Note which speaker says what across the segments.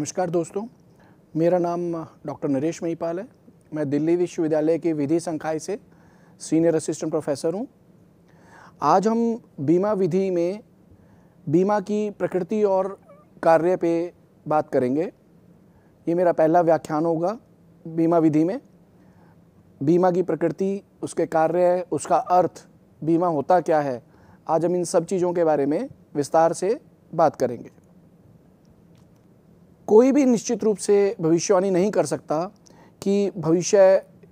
Speaker 1: नमस्कार दोस्तों मेरा नाम डॉक्टर नरेश महिपाल है मैं दिल्ली विश्वविद्यालय के विधि संकाय से सीनियर असिस्टेंट प्रोफेसर हूँ आज हम बीमा विधि में बीमा की प्रकृति और कार्य पे बात करेंगे ये मेरा पहला व्याख्यान होगा बीमा विधि में बीमा की प्रकृति उसके कार्य उसका अर्थ बीमा होता क्या है आज हम इन सब चीज़ों के बारे में विस्तार से बात करेंगे कोई भी निश्चित रूप से भविष्यवाणी नहीं कर सकता कि भविष्य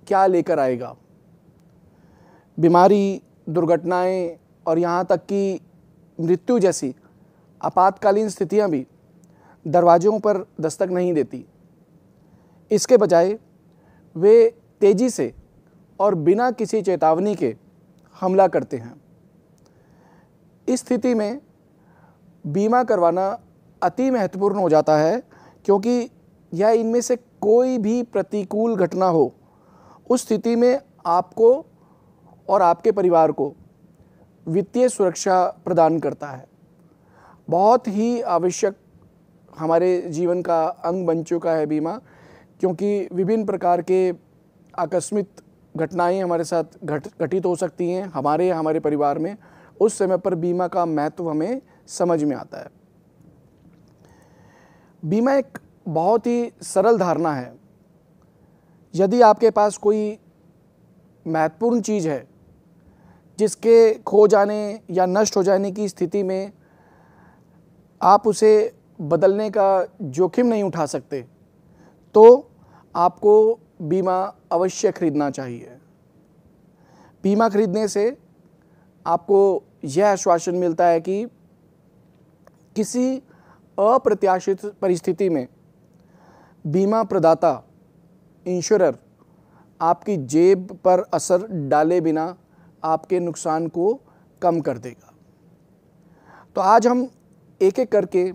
Speaker 1: क्या लेकर आएगा बीमारी दुर्घटनाएं और यहाँ तक कि मृत्यु जैसी आपातकालीन स्थितियाँ भी दरवाज़ों पर दस्तक नहीं देती इसके बजाय वे तेज़ी से और बिना किसी चेतावनी के हमला करते हैं इस स्थिति में बीमा करवाना अति महत्वपूर्ण हो जाता है क्योंकि या इनमें से कोई भी प्रतिकूल घटना हो उस स्थिति में आपको और आपके परिवार को वित्तीय सुरक्षा प्रदान करता है बहुत ही आवश्यक हमारे जीवन का अंग बन चुका है बीमा क्योंकि विभिन्न प्रकार के आकस्मिक घटनाएं हमारे साथ घट घटित हो सकती हैं हमारे हमारे परिवार में उस समय पर बीमा का महत्व हमें समझ में आता है बीमा एक बहुत ही सरल धारणा है यदि आपके पास कोई महत्वपूर्ण चीज़ है जिसके खो जाने या नष्ट हो जाने की स्थिति में आप उसे बदलने का जोखिम नहीं उठा सकते तो आपको बीमा अवश्य खरीदना चाहिए बीमा खरीदने से आपको यह आश्वासन मिलता है कि किसी अप्रत्याशित परिस्थिति में बीमा प्रदाता इंश्योरर आपकी जेब पर असर डाले बिना आपके नुकसान को कम कर देगा तो आज हम एक एक करके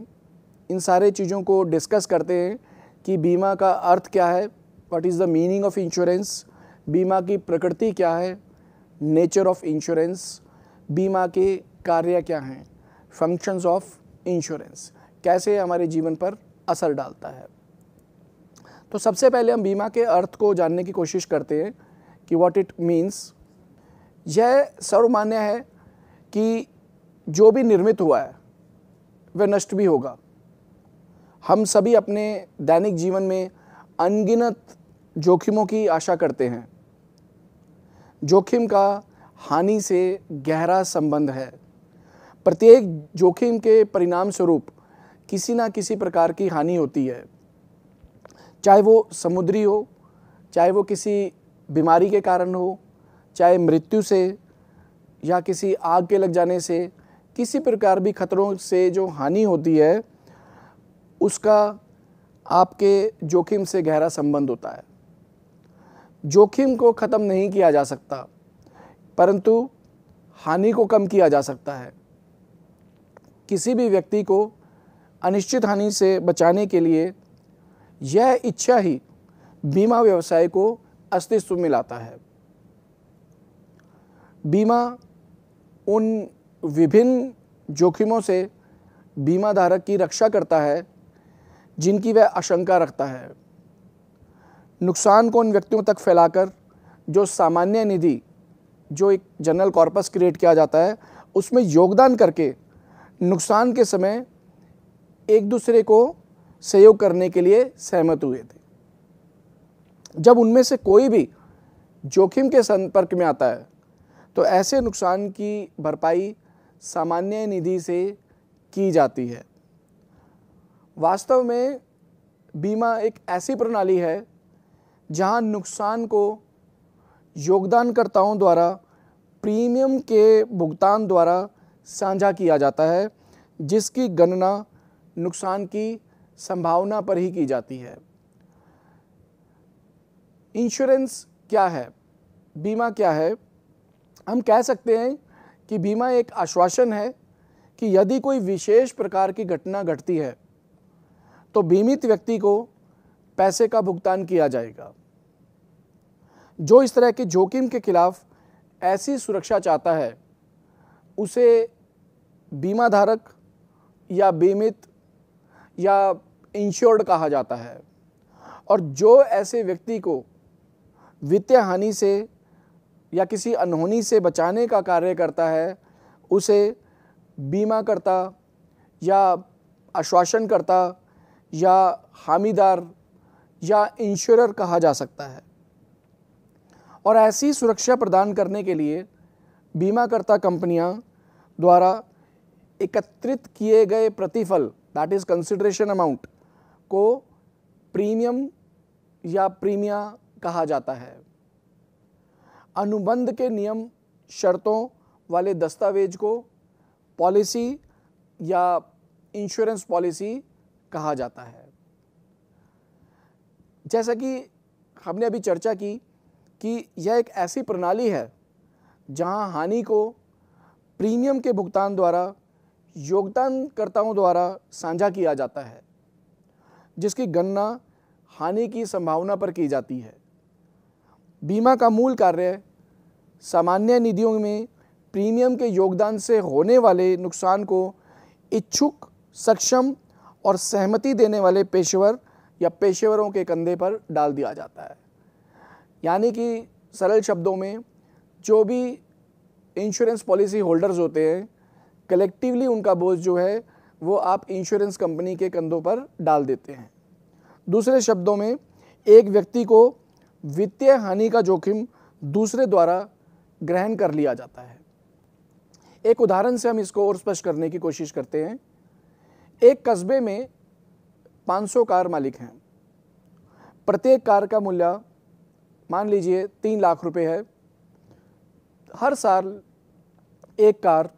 Speaker 1: इन सारे चीज़ों को डिस्कस करते हैं कि बीमा का अर्थ क्या है what is the meaning of insurance बीमा की प्रकृति क्या है नेचर ऑफ इंश्योरेंस बीमा के कार्य क्या हैं फंक्शंस ऑफ इंश्योरेंस कैसे हमारे जीवन पर असर डालता है तो सबसे पहले हम बीमा के अर्थ को जानने की कोशिश करते हैं कि व्हाट इट मींस यह सर्वमान्य है कि जो भी निर्मित हुआ है वह नष्ट भी होगा हम सभी अपने दैनिक जीवन में अनगिनत जोखिमों की आशा करते हैं जोखिम का हानि से गहरा संबंध है प्रत्येक जोखिम के परिणाम स्वरूप किसी ना किसी प्रकार की हानि होती है चाहे वो समुद्री हो चाहे वो किसी बीमारी के कारण हो चाहे मृत्यु से या किसी आग के लग जाने से किसी प्रकार भी खतरों से जो हानि होती है उसका आपके जोखिम से गहरा संबंध होता है जोखिम को ख़त्म नहीं किया जा सकता परंतु हानि को कम किया जा सकता है किसी भी व्यक्ति को अनिश्चित हानि से बचाने के लिए यह इच्छा ही बीमा व्यवसाय को अस्तित्व में लाता है बीमा उन विभिन्न जोखिमों से बीमा धारक की रक्षा करता है जिनकी वह आशंका रखता है नुकसान को उन व्यक्तियों तक फैलाकर जो सामान्य निधि जो एक जनरल कॉर्पस क्रिएट किया जाता है उसमें योगदान करके नुकसान के समय एक दूसरे को सहयोग करने के लिए सहमत हुए थे जब उनमें से कोई भी जोखिम के संपर्क में आता है तो ऐसे नुकसान की भरपाई सामान्य निधि से की जाती है वास्तव में बीमा एक ऐसी प्रणाली है जहां नुकसान को योगदानकर्ताओं द्वारा प्रीमियम के भुगतान द्वारा साझा किया जाता है जिसकी गणना नुकसान की संभावना पर ही की जाती है इंश्योरेंस क्या है बीमा क्या है हम कह सकते हैं कि बीमा एक आश्वासन है कि यदि कोई विशेष प्रकार की घटना घटती है तो बीमित व्यक्ति को पैसे का भुगतान किया जाएगा जो इस तरह के जोखिम के खिलाफ ऐसी सुरक्षा चाहता है उसे बीमा धारक या बीमित या इंश्योर्ड कहा जाता है और जो ऐसे व्यक्ति को वित्तीय हानि से या किसी अनहोनी से बचाने का कार्य करता है उसे बीमाकर्ता या आश्वासनकर्ता या हामीदार या इंश्योरर कहा जा सकता है और ऐसी सुरक्षा प्रदान करने के लिए बीमाकर्ता कंपनियां द्वारा एकत्रित किए गए प्रतिफल दैट इज़ कंसिडरेशन अमाउंट को प्रीमियम या प्रीमिया कहा जाता है अनुबंध के नियम शर्तों वाले दस्तावेज को पॉलिसी या इंश्योरेंस पॉलिसी कहा जाता है जैसा कि हमने अभी चर्चा की कि यह एक ऐसी प्रणाली है जहां हानि को प्रीमियम के भुगतान द्वारा योगदानकर्ताओं द्वारा साझा किया जाता है जिसकी गणना हानि की संभावना पर की जाती है बीमा का मूल कार्य सामान्य निधियों में प्रीमियम के योगदान से होने वाले नुकसान को इच्छुक सक्षम और सहमति देने वाले पेशेवर या पेशेवरों के कंधे पर डाल दिया जाता है यानी कि सरल शब्दों में जो भी इंश्योरेंस पॉलिसी होल्डर्स होते हैं कलेक्टिवली उनका बोझ जो है वो आप इंश्योरेंस कंपनी के कंधों पर डाल देते हैं दूसरे शब्दों में एक व्यक्ति को वित्तीय हानि का जोखिम दूसरे द्वारा ग्रहण कर लिया जाता है एक उदाहरण से हम इसको और स्पष्ट करने की कोशिश करते हैं एक कस्बे में 500 कार मालिक हैं प्रत्येक कार का मूल्य मान लीजिए तीन लाख रुपए है हर साल एक कार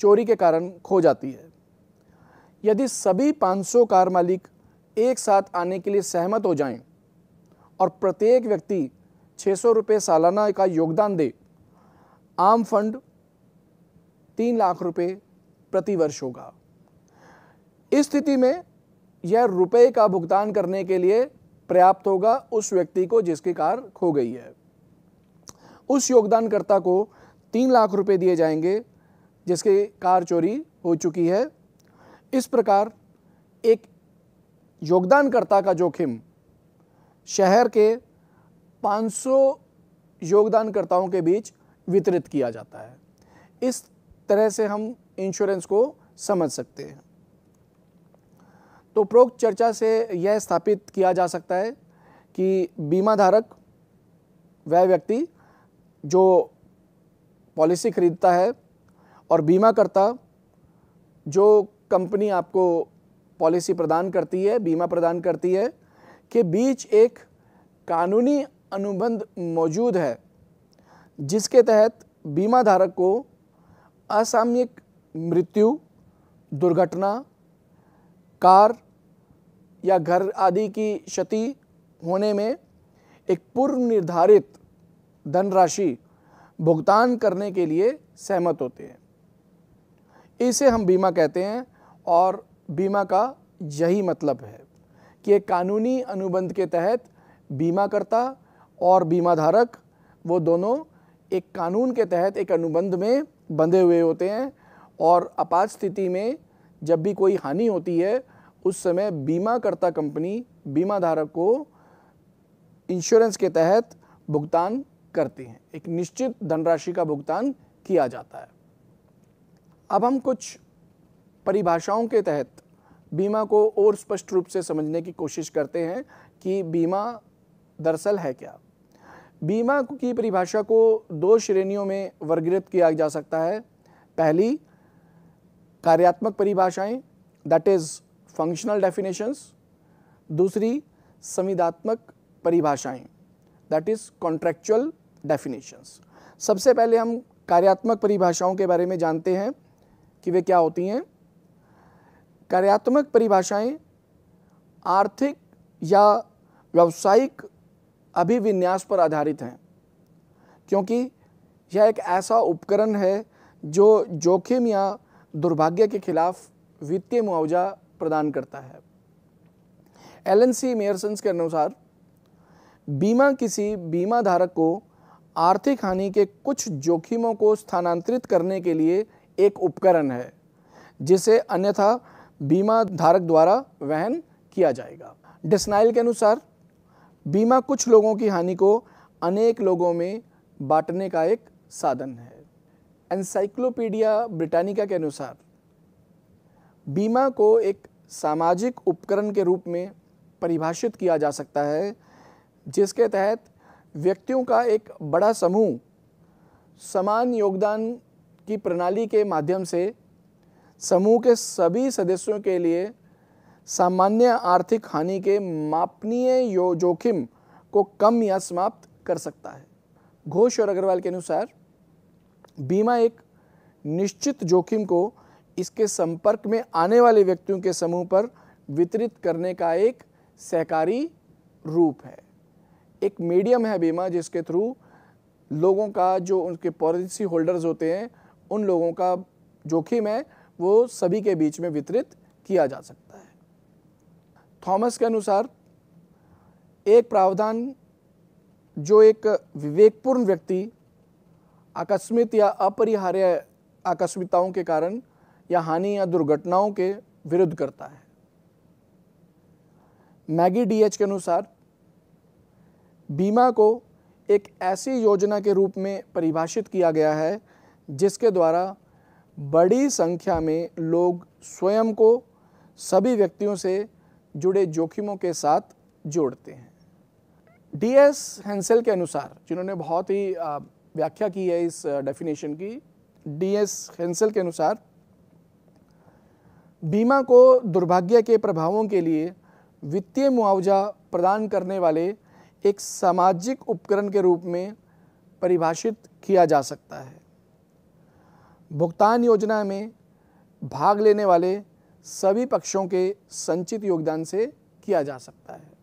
Speaker 1: चोरी के कारण खो जाती है यदि सभी 500 कार मालिक एक साथ आने के लिए सहमत हो जाएं और प्रत्येक व्यक्ति छः सौ रुपये सालाना का योगदान दे आम फंड तीन लाख रुपये प्रतिवर्ष होगा इस स्थिति में यह रुपए का भुगतान करने के लिए पर्याप्त होगा उस व्यक्ति को जिसकी कार खो गई है उस योगदानकर्ता को तीन लाख रुपए दिए जाएंगे जिसके कार चोरी हो चुकी है इस प्रकार एक योगदानकर्ता का जोखिम शहर के 500 योगदानकर्ताओं के बीच वितरित किया जाता है इस तरह से हम इंश्योरेंस को समझ सकते हैं तो प्रोक्त चर्चा से यह स्थापित किया जा सकता है कि बीमा धारक वह व्यक्ति जो पॉलिसी खरीदता है और बीमाकर्ता जो कंपनी आपको पॉलिसी प्रदान करती है बीमा प्रदान करती है के बीच एक कानूनी अनुबंध मौजूद है जिसके तहत बीमा धारक को असामयिक मृत्यु दुर्घटना कार या घर आदि की क्षति होने में एक पूर्व निर्धारित धनराशि भुगतान करने के लिए सहमत होते हैं इसे हम बीमा कहते हैं और बीमा का यही मतलब है कि एक कानूनी अनुबंध के तहत बीमाकर्ता और बीमा धारक वो दोनों एक कानून के तहत एक अनुबंध में बंधे हुए होते हैं और आपात स्थिति में जब भी कोई हानि होती है उस समय बीमाकर्ता कंपनी बीमा धारक को इंश्योरेंस के तहत भुगतान करती हैं एक निश्चित धनराशि का भुगतान किया जाता है अब हम कुछ परिभाषाओं के तहत बीमा को और स्पष्ट रूप से समझने की कोशिश करते हैं कि बीमा दरअसल है क्या बीमा की परिभाषा को दो श्रेणियों में वर्गीकृत किया जा सकता है पहली कार्यात्मक परिभाषाएं दैट इज़ फंक्शनल डेफिनेशंस दूसरी संविदात्मक परिभाषाएं दैट इज़ कॉन्ट्रेक्चुअल डेफिनेशंस सबसे पहले हम कार्यात्मक परिभाषाओं के बारे में जानते हैं कि वे क्या होती हैं कार्यात्मक परिभाषाएं आर्थिक या व्यावसायिक अभिविन्यास पर आधारित हैं क्योंकि यह एक ऐसा उपकरण है जो जोखिम या दुर्भाग्य के खिलाफ वित्तीय मुआवजा प्रदान करता है एल एन सी मेयरसन्स के अनुसार बीमा किसी बीमा धारक को आर्थिक हानि के कुछ जोखिमों को स्थानांतरित करने के लिए एक उपकरण है जिसे अन्यथा बीमा धारक द्वारा वहन किया जाएगा डिस्नाइल के अनुसार बीमा कुछ लोगों की हानि को अनेक लोगों में बांटने का एक साधन है एनसाइक्लोपीडिया ब्रिटानिका के अनुसार बीमा को एक सामाजिक उपकरण के रूप में परिभाषित किया जा सकता है जिसके तहत व्यक्तियों का एक बड़ा समूह समान योगदान की प्रणाली के माध्यम से समूह के सभी सदस्यों के लिए सामान्य आर्थिक हानि के मापनीय यो जोखिम को कम या समाप्त कर सकता है घोष और अग्रवाल के अनुसार बीमा एक निश्चित जोखिम को इसके संपर्क में आने वाले व्यक्तियों के समूह पर वितरित करने का एक सहकारी रूप है एक मीडियम है बीमा जिसके थ्रू लोगों का जो उनके पॉलिसी होल्डर्स होते हैं उन लोगों का जोखिम है वो सभी के बीच में वितरित किया जा सकता है थॉमस के अनुसार एक प्रावधान जो एक विवेकपूर्ण व्यक्ति आकस्मिक या अपरिहार्य आकस्मिकताओं के कारण या हानि या दुर्घटनाओं के विरुद्ध करता है मैगी डीएच के अनुसार बीमा को एक ऐसी योजना के रूप में परिभाषित किया गया है जिसके द्वारा बड़ी संख्या में लोग स्वयं को सभी व्यक्तियों से जुड़े जोखिमों के साथ जोड़ते हैं डी एस हैंसेल के अनुसार जिन्होंने बहुत ही व्याख्या की है इस डेफिनेशन की डी एस हैंसेल के अनुसार बीमा को दुर्भाग्य के प्रभावों के लिए वित्तीय मुआवजा प्रदान करने वाले एक सामाजिक उपकरण के रूप में परिभाषित किया जा सकता है भुगतान योजना में भाग लेने वाले सभी पक्षों के संचित योगदान से किया जा सकता है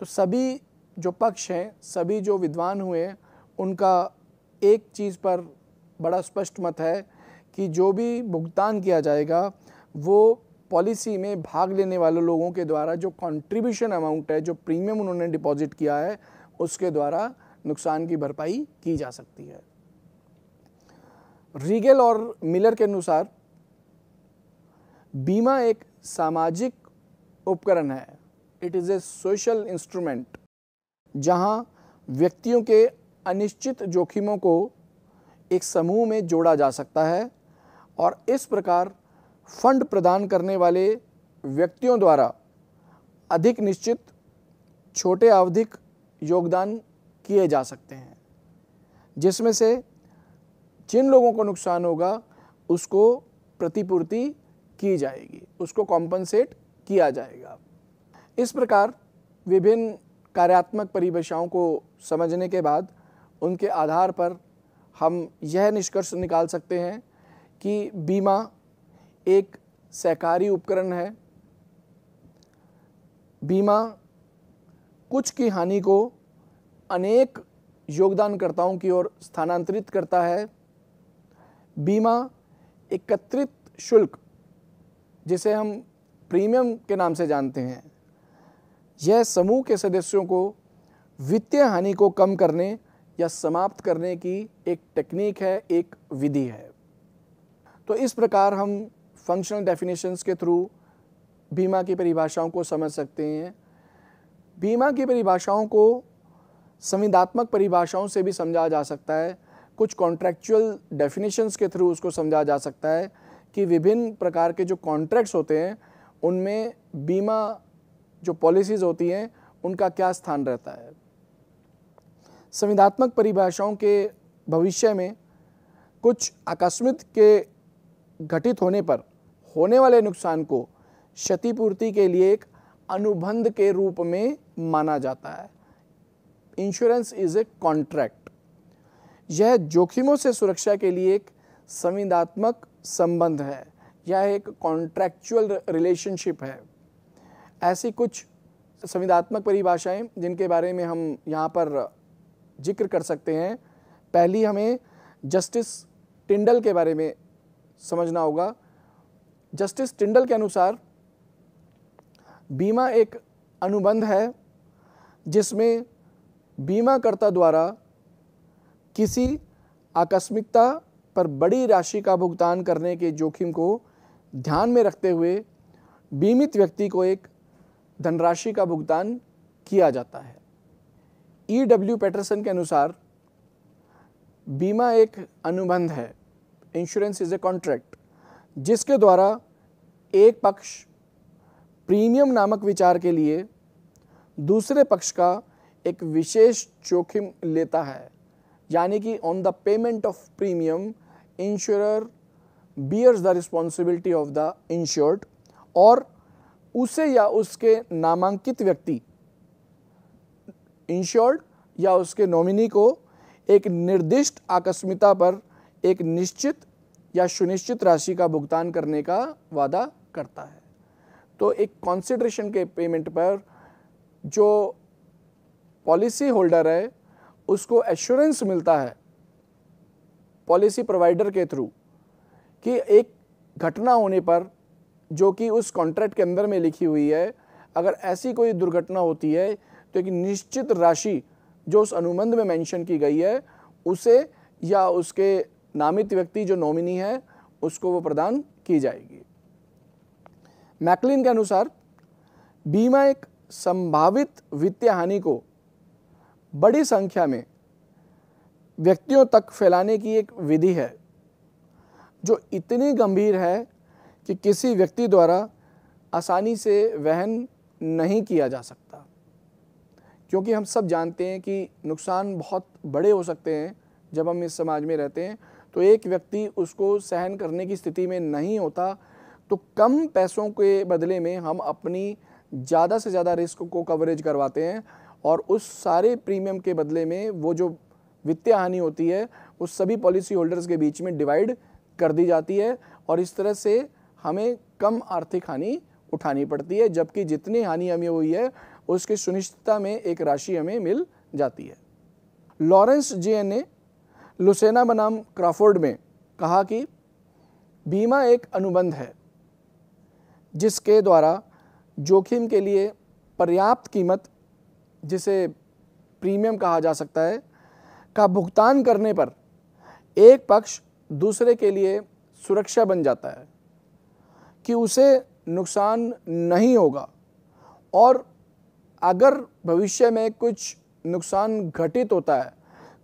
Speaker 1: तो सभी जो पक्ष हैं सभी जो विद्वान हुए उनका एक चीज़ पर बड़ा स्पष्ट मत है कि जो भी भुगतान किया जाएगा वो पॉलिसी में भाग लेने वाले लोगों के द्वारा जो कंट्रीब्यूशन अमाउंट है जो प्रीमियम उन्होंने डिपॉजिट किया है उसके द्वारा नुकसान की भरपाई की जा सकती है रीगल और मिलर के अनुसार बीमा एक सामाजिक उपकरण है it is a social instrument जहां व्यक्तियों के अनिश्चित जोखिमों को एक समूह में जोड़ा जा सकता है और इस प्रकार फंड प्रदान करने वाले व्यक्तियों द्वारा अधिक निश्चित छोटे आवधिक योगदान किए जा सकते हैं जिसमें से जिन लोगों को नुकसान होगा उसको प्रतिपूर्ति की जाएगी उसको कॉम्पनसेट किया जाएगा इस प्रकार विभिन्न कार्यात्मक परिभाषाओं को समझने के बाद उनके आधार पर हम यह निष्कर्ष निकाल सकते हैं कि बीमा एक सहकारी उपकरण है बीमा कुछ की हानि को अनेक योगदानकर्ताओं की ओर स्थानांतरित करता है बीमा एकत्रित शुल्क जिसे हम प्रीमियम के नाम से जानते हैं यह समूह के सदस्यों को वित्तीय हानि को कम करने या समाप्त करने की एक टेक्निक है एक विधि है तो इस प्रकार हम फंक्शनल डेफिनेशंस के थ्रू बीमा की परिभाषाओं को समझ सकते हैं बीमा की परिभाषाओं को संविधात्मक परिभाषाओं से भी समझा जा सकता है कुछ कॉन्ट्रेक्चुअल डेफिनेशंस के थ्रू उसको समझा जा सकता है कि विभिन्न प्रकार के जो कॉन्ट्रैक्ट्स होते हैं उनमें बीमा जो पॉलिसीज़ होती हैं उनका क्या स्थान रहता है संविधात्मक परिभाषाओं के भविष्य में कुछ आकस्मित के घटित होने पर होने वाले नुकसान को क्षतिपूर्ति के लिए एक अनुबंध के रूप में माना जाता है इंश्योरेंस इज़ ए कॉन्ट्रैक्ट यह जोखिमों से सुरक्षा के लिए एक संविदात्मक संबंध है यह एक कॉन्ट्रैक्चुअल रिलेशनशिप है ऐसी कुछ संविदात्मक परिभाषाएं जिनके बारे में हम यहाँ पर जिक्र कर सकते हैं पहली हमें जस्टिस टिंडल के बारे में समझना होगा जस्टिस टिंडल के अनुसार बीमा एक अनुबंध है जिसमें बीमाकर्ता द्वारा किसी आकस्मिकता पर बड़ी राशि का भुगतान करने के जोखिम को ध्यान में रखते हुए बीमित व्यक्ति को एक धनराशि का भुगतान किया जाता है ई डब्ल्यू पैटरसन के अनुसार बीमा एक अनुबंध है इंश्योरेंस इज़ ए कॉन्ट्रैक्ट जिसके द्वारा एक पक्ष प्रीमियम नामक विचार के लिए दूसरे पक्ष का एक विशेष जोखिम लेता है यानी कि on the payment of premium insurer bears the responsibility of the insured और उसे या उसके नामांकित व्यक्ति इंश्योर्ड या उसके नॉमिनी को एक निर्दिष्ट आकस्मिकता पर एक निश्चित या सुनिश्चित राशि का भुगतान करने का वादा करता है तो एक कॉन्सिड्रेशन के पेमेंट पर जो पॉलिसी होल्डर है उसको एश्योरेंस मिलता है पॉलिसी प्रोवाइडर के थ्रू कि एक घटना होने पर जो कि उस कॉन्ट्रैक्ट के अंदर में लिखी हुई है अगर ऐसी कोई दुर्घटना होती है तो एक निश्चित राशि जो उस अनुबंध में मेंशन की गई है उसे या उसके नामित व्यक्ति जो नॉमिनी है उसको वो प्रदान की जाएगी मैकलिन के अनुसार बीमा एक संभावित वित्तीय हानि को बड़ी संख्या में व्यक्तियों तक फैलाने की एक विधि है जो इतनी गंभीर है कि किसी व्यक्ति द्वारा आसानी से वहन नहीं किया जा सकता क्योंकि हम सब जानते हैं कि नुकसान बहुत बड़े हो सकते हैं जब हम इस समाज में रहते हैं तो एक व्यक्ति उसको सहन करने की स्थिति में नहीं होता तो कम पैसों के बदले में हम अपनी ज़्यादा से ज़्यादा रिस्क को कवरेज करवाते हैं और उस सारे प्रीमियम के बदले में वो जो वित्तीय हानि होती है उस सभी पॉलिसी होल्डर्स के बीच में डिवाइड कर दी जाती है और इस तरह से हमें कम आर्थिक हानि उठानी पड़ती है जबकि जितनी हानि हमें हुई है उसकी सुनिश्चितता में एक राशि हमें मिल जाती है लॉरेंस जे ने लुसेना बनाम क्राफोर्ड में कहा कि बीमा एक अनुबंध है जिसके द्वारा जोखिम के लिए पर्याप्त कीमत जिसे प्रीमियम कहा जा सकता है का भुगतान करने पर एक पक्ष दूसरे के लिए सुरक्षा बन जाता है कि उसे नुकसान नहीं होगा और अगर भविष्य में कुछ नुकसान घटित होता है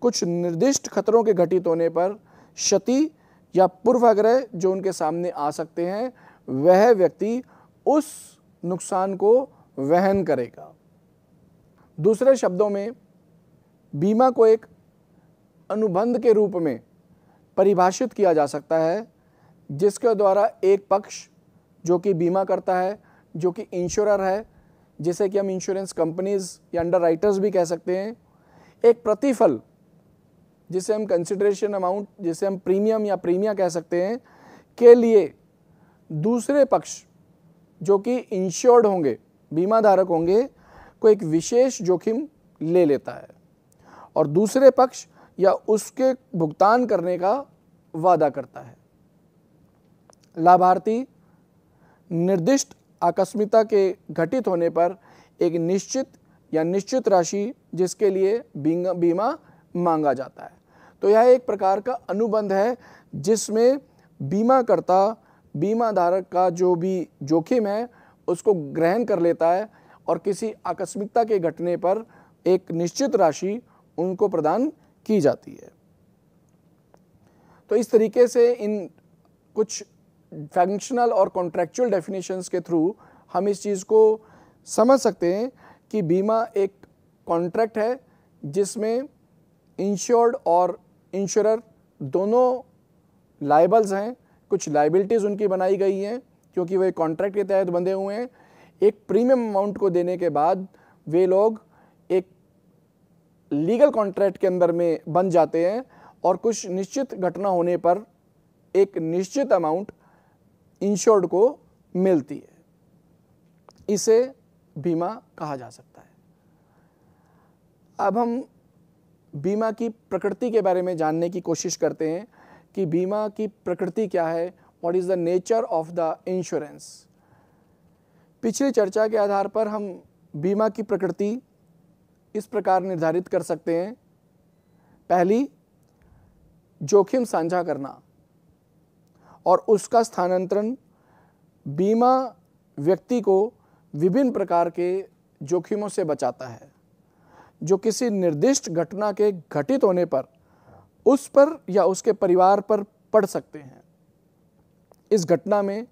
Speaker 1: कुछ निर्दिष्ट खतरों के घटित होने पर क्षति या पूर्वाग्रह जो उनके सामने आ सकते हैं वह व्यक्ति उस नुकसान को वहन करेगा दूसरे शब्दों में बीमा को एक अनुबंध के रूप में परिभाषित किया जा सकता है जिसके द्वारा एक पक्ष जो कि बीमा करता है जो कि इंश्योरर है जिसे कि हम इंश्योरेंस कंपनीज या अंडर राइटर्स भी कह सकते हैं एक प्रतिफल जिसे हम कंसिड्रेशन अमाउंट जिसे हम प्रीमियम या प्रीमिया कह सकते हैं के लिए दूसरे पक्ष जो कि इंश्योर्ड होंगे बीमा धारक होंगे को एक विशेष जोखिम ले लेता है और दूसरे पक्ष या उसके भुगतान करने का वादा करता है लाभार्थी निर्दिष्ट आकस्मिकता के घटित होने पर एक निश्चित या निश्चित राशि जिसके लिए बीमा मांगा जाता है तो यह एक प्रकार का अनुबंध है जिसमें बीमाकर्ता बीमा धारक का जो भी जोखिम है उसको ग्रहण कर लेता है और किसी आकस्मिकता के घटने पर एक निश्चित राशि उनको प्रदान की जाती है तो इस तरीके से इन कुछ फंक्शनल और कॉन्ट्रेक्चुअल डेफिनेशंस के थ्रू हम इस चीज़ को समझ सकते हैं कि बीमा एक कॉन्ट्रैक्ट है जिसमें इंश्योर्ड और इंश्योरर दोनों लाइबल्स हैं कुछ लाइबिलिटीज़ उनकी बनाई गई हैं क्योंकि वे कॉन्ट्रैक्ट के तहत बंधे हुए हैं एक प्रीमियम अमाउंट को देने के बाद वे लोग एक लीगल कॉन्ट्रैक्ट के अंदर में बन जाते हैं और कुछ निश्चित घटना होने पर एक निश्चित अमाउंट इंश्योर्ड को मिलती है इसे बीमा कहा जा सकता है अब हम बीमा की प्रकृति के बारे में जानने की कोशिश करते हैं कि बीमा की प्रकृति क्या है what is the nature of the insurance पिछली चर्चा के आधार पर हम बीमा की प्रकृति इस प्रकार निर्धारित कर सकते हैं पहली जोखिम साझा करना और उसका स्थानांतरण बीमा व्यक्ति को विभिन्न प्रकार के जोखिमों से बचाता है जो किसी निर्दिष्ट घटना के घटित होने पर उस पर या उसके परिवार पर पड़ सकते हैं इस घटना में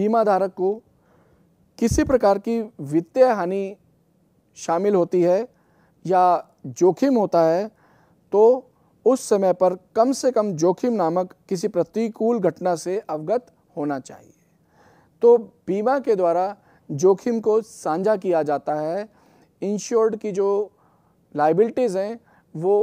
Speaker 1: बीमा धारक को किसी प्रकार की वित्तीय हानि शामिल होती है या जोखिम होता है तो उस समय पर कम से कम जोखिम नामक किसी प्रतिकूल घटना से अवगत होना चाहिए तो बीमा के द्वारा जोखिम को साझा किया जाता है इंश्योर्ड की जो लाइबिलिटीज़ हैं वो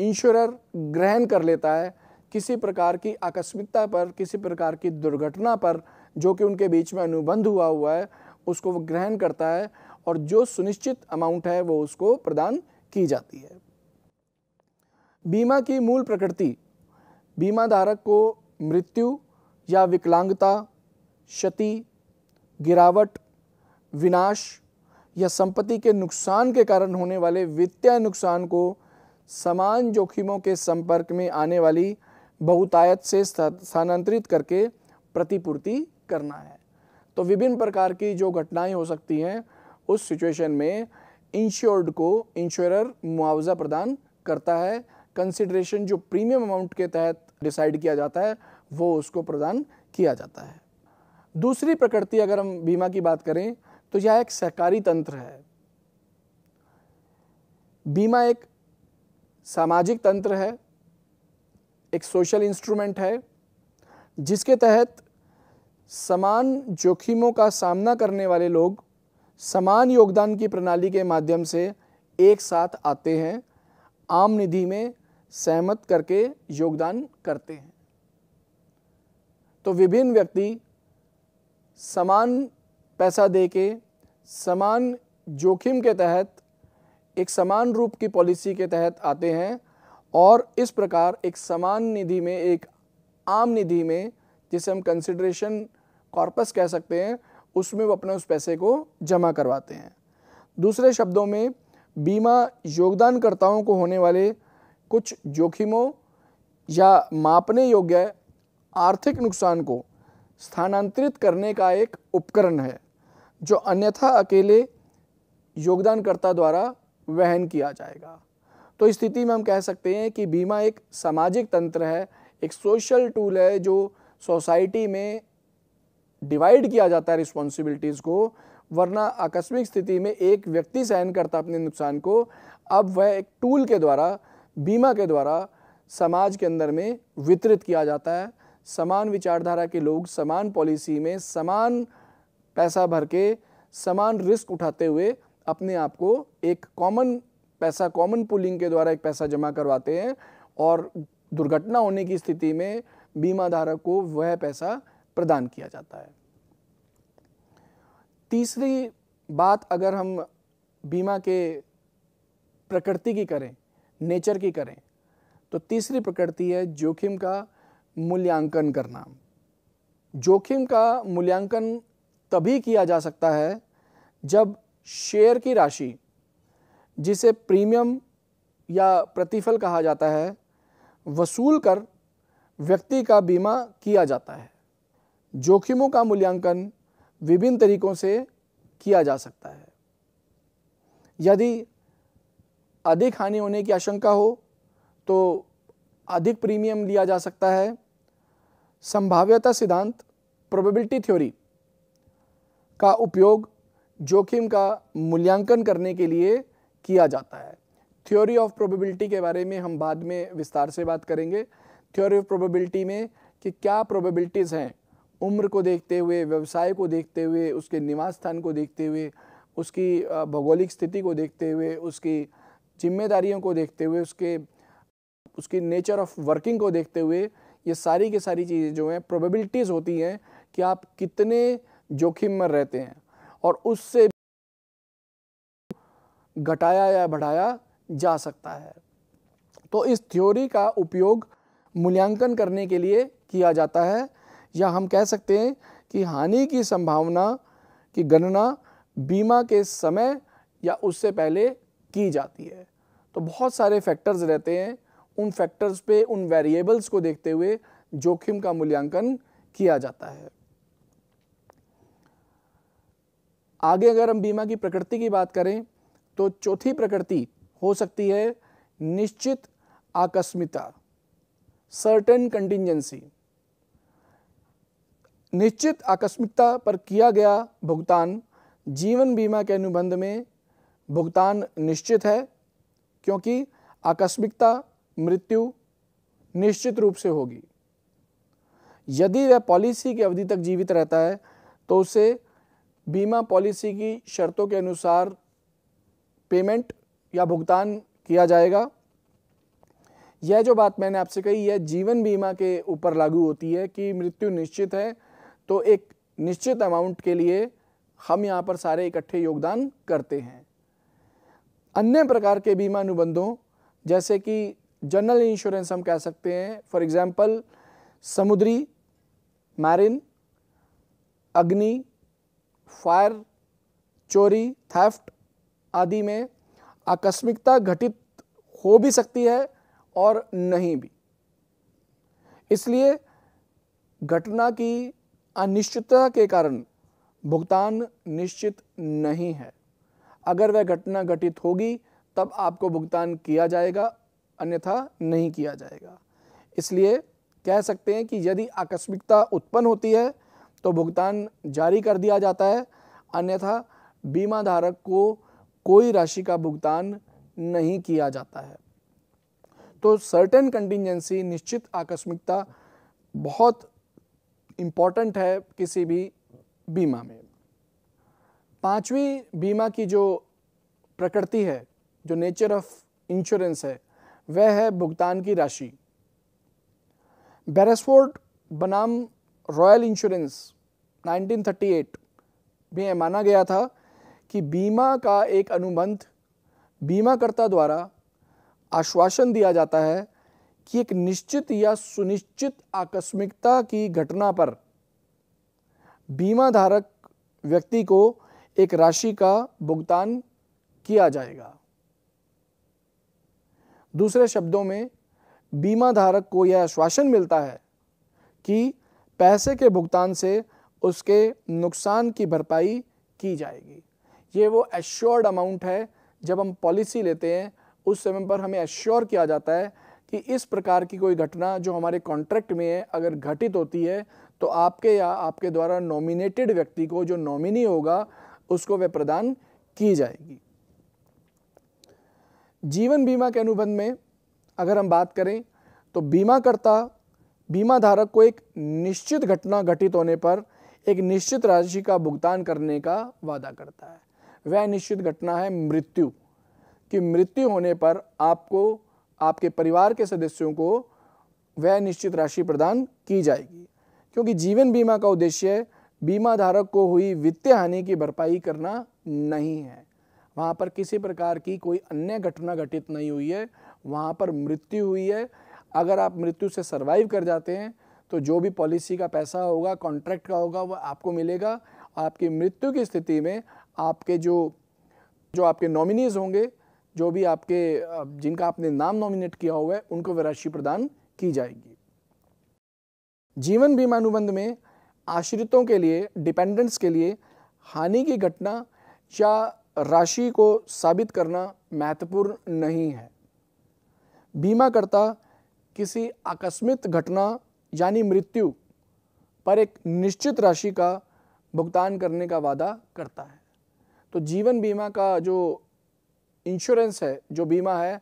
Speaker 1: इंश्योरर ग्रहण कर लेता है किसी प्रकार की आकस्मिकता पर किसी प्रकार की दुर्घटना पर जो कि उनके बीच में अनुबंध हुआ हुआ है उसको वो ग्रहण करता है और जो सुनिश्चित अमाउंट है वो उसको प्रदान की जाती है बीमा की मूल प्रकृति बीमा धारक को मृत्यु या विकलांगता क्षति गिरावट विनाश या संपत्ति के नुकसान के कारण होने वाले वित्तीय नुकसान को समान जोखिमों के संपर्क में आने वाली बहुतायत से स्थानांतरित करके प्रतिपूर्ति करना है तो विभिन्न प्रकार की जो घटनाएं हो सकती हैं उस सिचुएशन में इंश्योर्ड को इंश्योरर मुआवजा प्रदान करता है कंसिडरेशन जो प्रीमियम अमाउंट के तहत डिसाइड किया जाता है वो उसको प्रदान किया जाता है दूसरी प्रकृति अगर हम बीमा की बात करें तो यह एक सहकारी तंत्र है बीमा एक सामाजिक तंत्र है एक सोशल इंस्ट्रूमेंट है जिसके तहत समान जोखिमों का सामना करने वाले लोग समान योगदान की प्रणाली के माध्यम से एक साथ आते हैं आम निधि में सहमत करके योगदान करते हैं तो विभिन्न व्यक्ति समान पैसा दे के समान जोखिम के तहत एक समान रूप की पॉलिसी के तहत आते हैं और इस प्रकार एक समान निधि में एक आम निधि में जिसे हम कंसिडरेशन कॉर्पस कह सकते हैं उसमें वो अपने उस पैसे को जमा करवाते हैं दूसरे शब्दों में बीमा योगदानकर्ताओं को होने वाले कुछ जोखिमों या मापने योग्य आर्थिक नुकसान को स्थानांतरित करने का एक उपकरण है जो अन्यथा अकेले योगदानकर्ता द्वारा वहन किया जाएगा तो स्थिति में हम कह सकते हैं कि बीमा एक सामाजिक तंत्र है एक सोशल टूल है जो सोसाइटी में डिवाइड किया जाता है रिस्पॉन्सिबिलिटीज़ को वरना आकस्मिक स्थिति में एक व्यक्ति सहन करता अपने नुकसान को अब वह एक टूल के द्वारा बीमा के द्वारा समाज के अंदर में वितरित किया जाता है समान विचारधारा के लोग समान पॉलिसी में समान पैसा भर के समान रिस्क उठाते हुए अपने आप को एक कॉमन पैसा कॉमन पुलिंग के द्वारा एक पैसा जमा करवाते हैं और दुर्घटना होने की स्थिति में बीमा धारक को वह पैसा प्रदान किया जाता है तीसरी बात अगर हम बीमा के प्रकृति की करें नेचर की करें तो तीसरी प्रकृति है जोखिम का मूल्यांकन करना जोखिम का मूल्यांकन तभी किया जा सकता है जब शेयर की राशि जिसे प्रीमियम या प्रतिफल कहा जाता है वसूल कर व्यक्ति का बीमा किया जाता है जोखिमों का मूल्यांकन विभिन्न तरीकों से किया जा सकता है यदि अधिक हानि होने की आशंका हो तो अधिक प्रीमियम लिया जा सकता है संभाव्यता सिद्धांत प्रोबेबिलिटी थ्योरी का उपयोग जोखिम का मूल्यांकन करने के लिए किया जाता है थ्योरी ऑफ प्रोबेबिलिटी के बारे में हम बाद में विस्तार से बात करेंगे थ्योरी ऑफ प्रोबेबिलिटी में कि क्या प्रोबेबिलिटीज़ हैं उम्र को देखते हुए व्यवसाय को देखते हुए उसके निवास स्थान को देखते हुए उसकी भौगोलिक स्थिति को देखते हुए उसकी जिम्मेदारियों को देखते हुए उसके उसकी नेचर ऑफ वर्किंग को देखते हुए ये सारी की सारी चीज़ें जो हैं प्रोबेबिलिटीज़ होती हैं कि आप कितने जोखिम में रहते हैं और उससे घटाया या बढ़ाया जा सकता है तो इस थ्योरी का उपयोग मूल्यांकन करने के लिए किया जाता है या हम कह सकते हैं कि हानि की संभावना की गणना बीमा के समय या उससे पहले की जाती है तो बहुत सारे फैक्टर्स रहते हैं उन फैक्टर्स पे उन वेरिएबल्स को देखते हुए जोखिम का मूल्यांकन किया जाता है आगे अगर हम बीमा की प्रकृति की बात करें तो चौथी प्रकृति हो सकती है निश्चित आकस्मिता सर्टेन कंटिजेंसी निश्चित आकस्मिकता पर किया गया भुगतान जीवन बीमा के अनुबंध में भुगतान निश्चित है क्योंकि आकस्मिकता मृत्यु निश्चित रूप से होगी यदि वह पॉलिसी की अवधि तक जीवित रहता है तो उसे बीमा पॉलिसी की शर्तों के अनुसार पेमेंट या भुगतान किया जाएगा यह जो बात मैंने आपसे कही यह जीवन बीमा के ऊपर लागू होती है कि मृत्यु निश्चित है तो एक निश्चित अमाउंट के लिए हम यहाँ पर सारे इकट्ठे योगदान करते हैं अन्य प्रकार के बीमा अनुबंधों जैसे कि जनरल इंश्योरेंस हम कह सकते हैं फॉर एग्जांपल समुद्री मैरिन अग्नि फायर चोरी थैफ्ट आदि में आकस्मिकता घटित हो भी सकती है और नहीं भी इसलिए घटना की अनिश्चितता के कारण भुगतान निश्चित नहीं है अगर वह घटना घटित होगी तब आपको भुगतान किया जाएगा अन्यथा नहीं किया जाएगा इसलिए कह सकते हैं कि यदि आकस्मिकता उत्पन्न होती है तो भुगतान जारी कर दिया जाता है अन्यथा बीमा धारक को कोई राशि का भुगतान नहीं किया जाता है तो सर्टेन कंटिजेंसी निश्चित आकस्मिकता बहुत इम्पॉर्टेंट है किसी भी बीमा में पांचवी बीमा की जो प्रकृति है जो नेचर ऑफ इंश्योरेंस है वह है भुगतान की राशि बेरसफोर्ड बनाम रॉयल इंश्योरेंस 1938 में माना गया था कि बीमा का एक अनुबंध बीमाकर्ता द्वारा आश्वासन दिया जाता है कि एक निश्चित या सुनिश्चित आकस्मिकता की घटना पर बीमा धारक व्यक्ति को एक राशि का भुगतान किया जाएगा दूसरे शब्दों में बीमा धारक को यह आश्वासन मिलता है कि पैसे के भुगतान से उसके नुकसान की भरपाई की जाएगी ये वो एश्योर्ड अमाउंट है जब हम पॉलिसी लेते हैं उस समय पर हमें एश्योर किया जाता है कि इस प्रकार की कोई घटना जो हमारे कॉन्ट्रैक्ट में है अगर घटित होती है तो आपके या आपके द्वारा नॉमिनेटेड व्यक्ति को जो नॉमिनी होगा उसको वह प्रदान की जाएगी जीवन बीमा के अनुबंध में अगर हम बात करें तो बीमाकर्ता बीमा धारक को एक निश्चित घटना घटित होने पर एक निश्चित राशि का भुगतान करने का वादा करता है वह निश्चित घटना है मृत्यु कि मृत्यु होने पर आपको आपके परिवार के सदस्यों को वह निश्चित राशि प्रदान की जाएगी क्योंकि जीवन बीमा का उद्देश्य बीमा धारक को हुई वित्तीय हानि की भरपाई करना नहीं है वहाँ पर किसी प्रकार की कोई अन्य घटना घटित नहीं हुई है वहाँ पर मृत्यु हुई है अगर आप मृत्यु से सरवाइव कर जाते हैं तो जो भी पॉलिसी का पैसा होगा कॉन्ट्रैक्ट का होगा वह आपको मिलेगा आपकी मृत्यु की स्थिति में आपके जो जो आपके नॉमिनीज होंगे जो भी आपके जिनका आपने नाम नॉमिनेट किया हुआ है उनको वह राशि प्रदान की जाएगी जीवन बीमा अनुबंध में आश्रितों के लिए डिपेंडेंट्स के लिए हानि की घटना या राशि को साबित करना महत्वपूर्ण नहीं है बीमाकर्ता किसी आकस्मिक घटना यानी मृत्यु पर एक निश्चित राशि का भुगतान करने का वादा करता है तो जीवन बीमा का जो इंश्योरेंस है जो बीमा है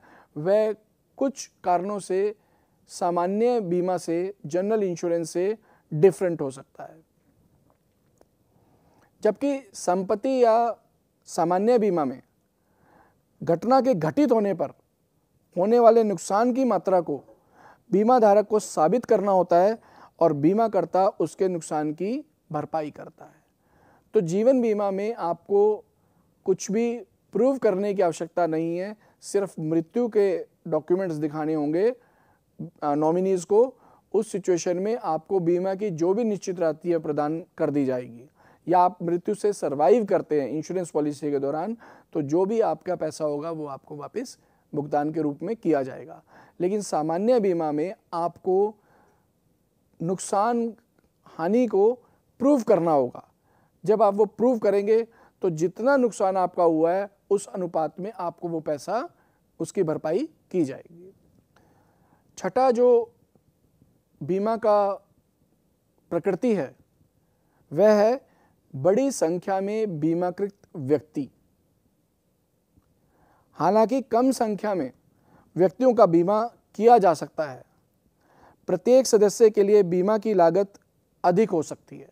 Speaker 1: वह कुछ कारणों से सामान्य बीमा से जनरल इंश्योरेंस से डिफरेंट हो सकता है जबकि संपत्ति या सामान्य बीमा में घटना के घटित होने पर होने वाले नुकसान की मात्रा को बीमा धारक को साबित करना होता है और बीमाकर्ता उसके नुकसान की भरपाई करता है तो जीवन बीमा में आपको कुछ भी प्रूव करने की आवश्यकता नहीं है सिर्फ मृत्यु के डॉक्यूमेंट्स दिखाने होंगे नॉमिनीज़ को उस सिचुएशन में आपको बीमा की जो भी निश्चित राशि है प्रदान कर दी जाएगी या आप मृत्यु से सर्वाइव करते हैं इंश्योरेंस पॉलिसी के दौरान तो जो भी आपका पैसा होगा वो आपको वापस भुगतान के रूप में किया जाएगा लेकिन सामान्य बीमा में आपको नुकसान हानि को प्रूव करना होगा जब आप वो प्रूव करेंगे तो जितना नुकसान आपका हुआ है उस अनुपात में आपको वो पैसा उसकी भरपाई की जाएगी छठा जो बीमा का प्रकृति है वह है बड़ी संख्या में बीमाकृत व्यक्ति हालांकि कम संख्या में व्यक्तियों का बीमा किया जा सकता है प्रत्येक सदस्य के लिए बीमा की लागत अधिक हो सकती है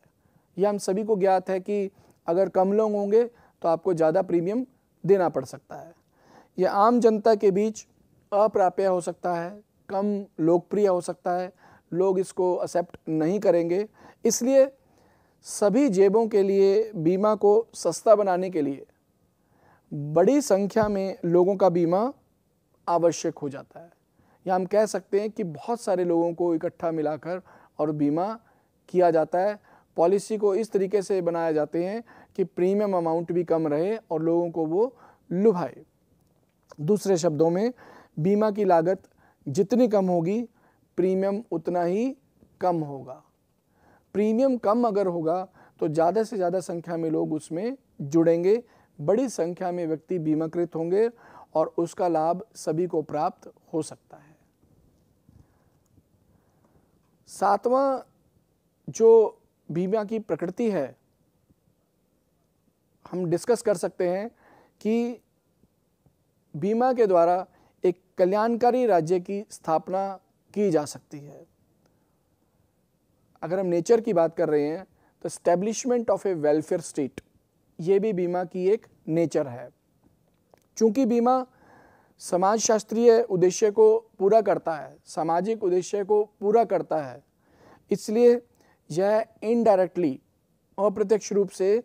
Speaker 1: यह हम सभी को ज्ञात है कि अगर कम लोग होंगे तो आपको ज़्यादा प्रीमियम देना पड़ सकता है यह आम जनता के बीच अप्राप्य हो सकता है कम लोकप्रिय हो सकता है लोग इसको एक्सेप्ट नहीं करेंगे इसलिए सभी जेबों के लिए बीमा को सस्ता बनाने के लिए बड़ी संख्या में लोगों का बीमा आवश्यक हो जाता है या हम कह सकते हैं कि बहुत सारे लोगों को इकट्ठा मिलाकर और बीमा किया जाता है पॉलिसी को इस तरीके से बनाए जाते हैं कि प्रीमियम अमाउंट भी कम रहे और लोगों को वो लुभाए दूसरे शब्दों में बीमा की लागत जितनी कम होगी प्रीमियम उतना ही कम होगा प्रीमियम कम अगर होगा तो ज़्यादा से ज़्यादा संख्या में लोग उसमें जुड़ेंगे बड़ी संख्या में व्यक्ति बीमाकृत होंगे और उसका लाभ सभी को प्राप्त हो सकता है सातवां जो बीमा की प्रकृति है हम डिस्कस कर सकते हैं कि बीमा के द्वारा एक कल्याणकारी राज्य की स्थापना की जा सकती है अगर हम नेचर की बात कर रहे हैं तो establishment of a welfare state ये भी बीमा की एक नेचर है क्योंकि बीमा समाज शास्त्रीय उद्देश्य को पूरा करता है सामाजिक उद्देश्य को पूरा करता है इसलिए यह इनडायरेक्टली अप्रत्यक्ष रूप से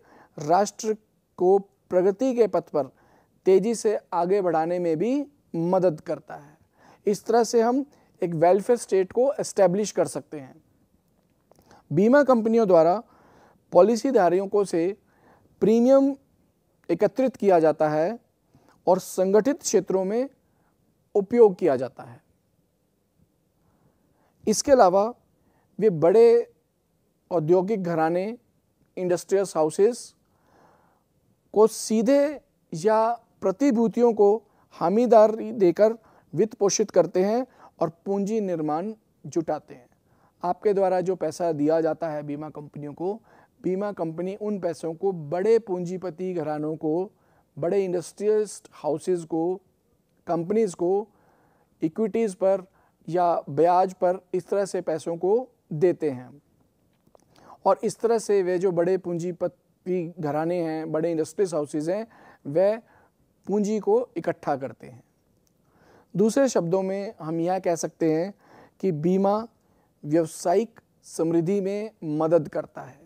Speaker 1: राष्ट्र को प्रगति के पथ पर तेज़ी से आगे बढ़ाने में भी मदद करता है इस तरह से हम एक वेलफेयर स्टेट को एस्टेब्लिश कर सकते हैं बीमा कंपनियों द्वारा पॉलिसीधारियों को से प्रीमियम एकत्रित किया जाता है और संगठित क्षेत्रों में उपयोग किया जाता है इसके अलावा वे बड़े औद्योगिक घराने इंडस्ट्रियल हाउसेस को सीधे या प्रतिभूतियों को हामीदारी देकर वित्त पोषित करते हैं और पूंजी निर्माण जुटाते हैं आपके द्वारा जो पैसा दिया जाता है बीमा कंपनियों को बीमा कंपनी उन पैसों को बड़े पूंजीपति घरानों को बड़े इंडस्ट्रियलिस्ट हाउसेज को कंपनीज को इक्विटीज़ पर या ब्याज पर इस तरह से पैसों को देते हैं और इस तरह से वे जो बड़े पूंजीपति भी घराने हैं बड़े इंडस्ट्रीज हाउसेज हैं वह पूंजी को इकट्ठा करते हैं दूसरे शब्दों में हम यह कह सकते हैं कि बीमा व्यवसायिक समृद्धि में मदद करता है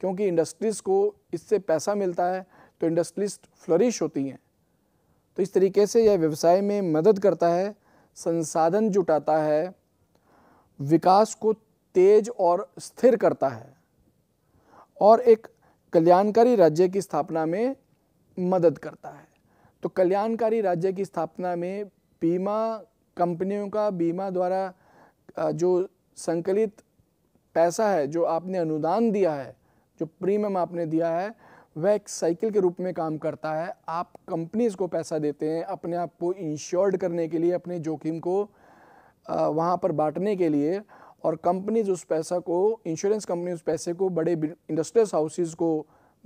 Speaker 1: क्योंकि इंडस्ट्रीज़ को इससे पैसा मिलता है तो इंडस्ट्रीज फ्लरिश होती हैं तो इस तरीके से यह व्यवसाय में मदद करता है संसाधन जुटाता है विकास को तेज और स्थिर करता है और एक कल्याणकारी राज्य की स्थापना में मदद करता है तो कल्याणकारी राज्य की स्थापना में बीमा कंपनियों का बीमा द्वारा जो संकलित पैसा है जो आपने अनुदान दिया है जो प्रीमियम आपने दिया है वह एक साइकिल के रूप में काम करता है आप कंपनीज को पैसा देते हैं अपने आप को इंश्योर्ड करने के लिए अपने जोखिम को वहाँ पर बांटने के लिए और कंपनीज उस पैसा को इंश्योरेंस कंपनी उस पैसे को बड़े इंडस्ट्रियल हाउसेज को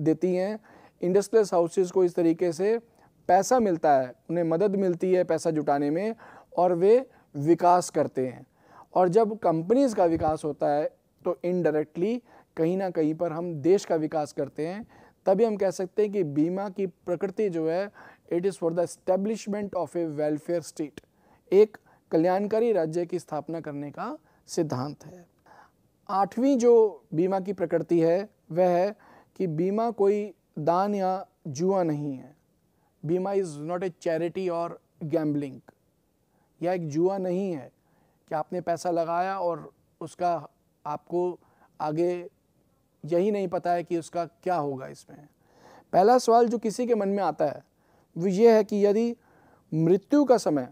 Speaker 1: देती हैं इंडस्ट्रियल हाउसेज को इस तरीके से पैसा मिलता है उन्हें मदद मिलती है पैसा जुटाने में और वे विकास करते हैं और जब कंपनीज का विकास होता है तो इनडायरेक्टली कहीं ना कहीं पर हम देश का विकास करते हैं तभी हम कह सकते हैं कि बीमा की प्रकृति जो है it is for the establishment of a welfare state एक कल्याणकारी राज्य की स्थापना करने का सिद्धांत है आठवीं जो बीमा की प्रकृति है वह है कि बीमा कोई दान या जुआ नहीं है बीमा इज़ नॉट ए चैरिटी और गैम्बलिंग या एक जुआ नहीं है कि आपने पैसा लगाया और उसका आपको आगे यही नहीं पता है कि उसका क्या होगा इसमें पहला सवाल जो किसी के मन में आता है वो ये है कि यदि मृत्यु का समय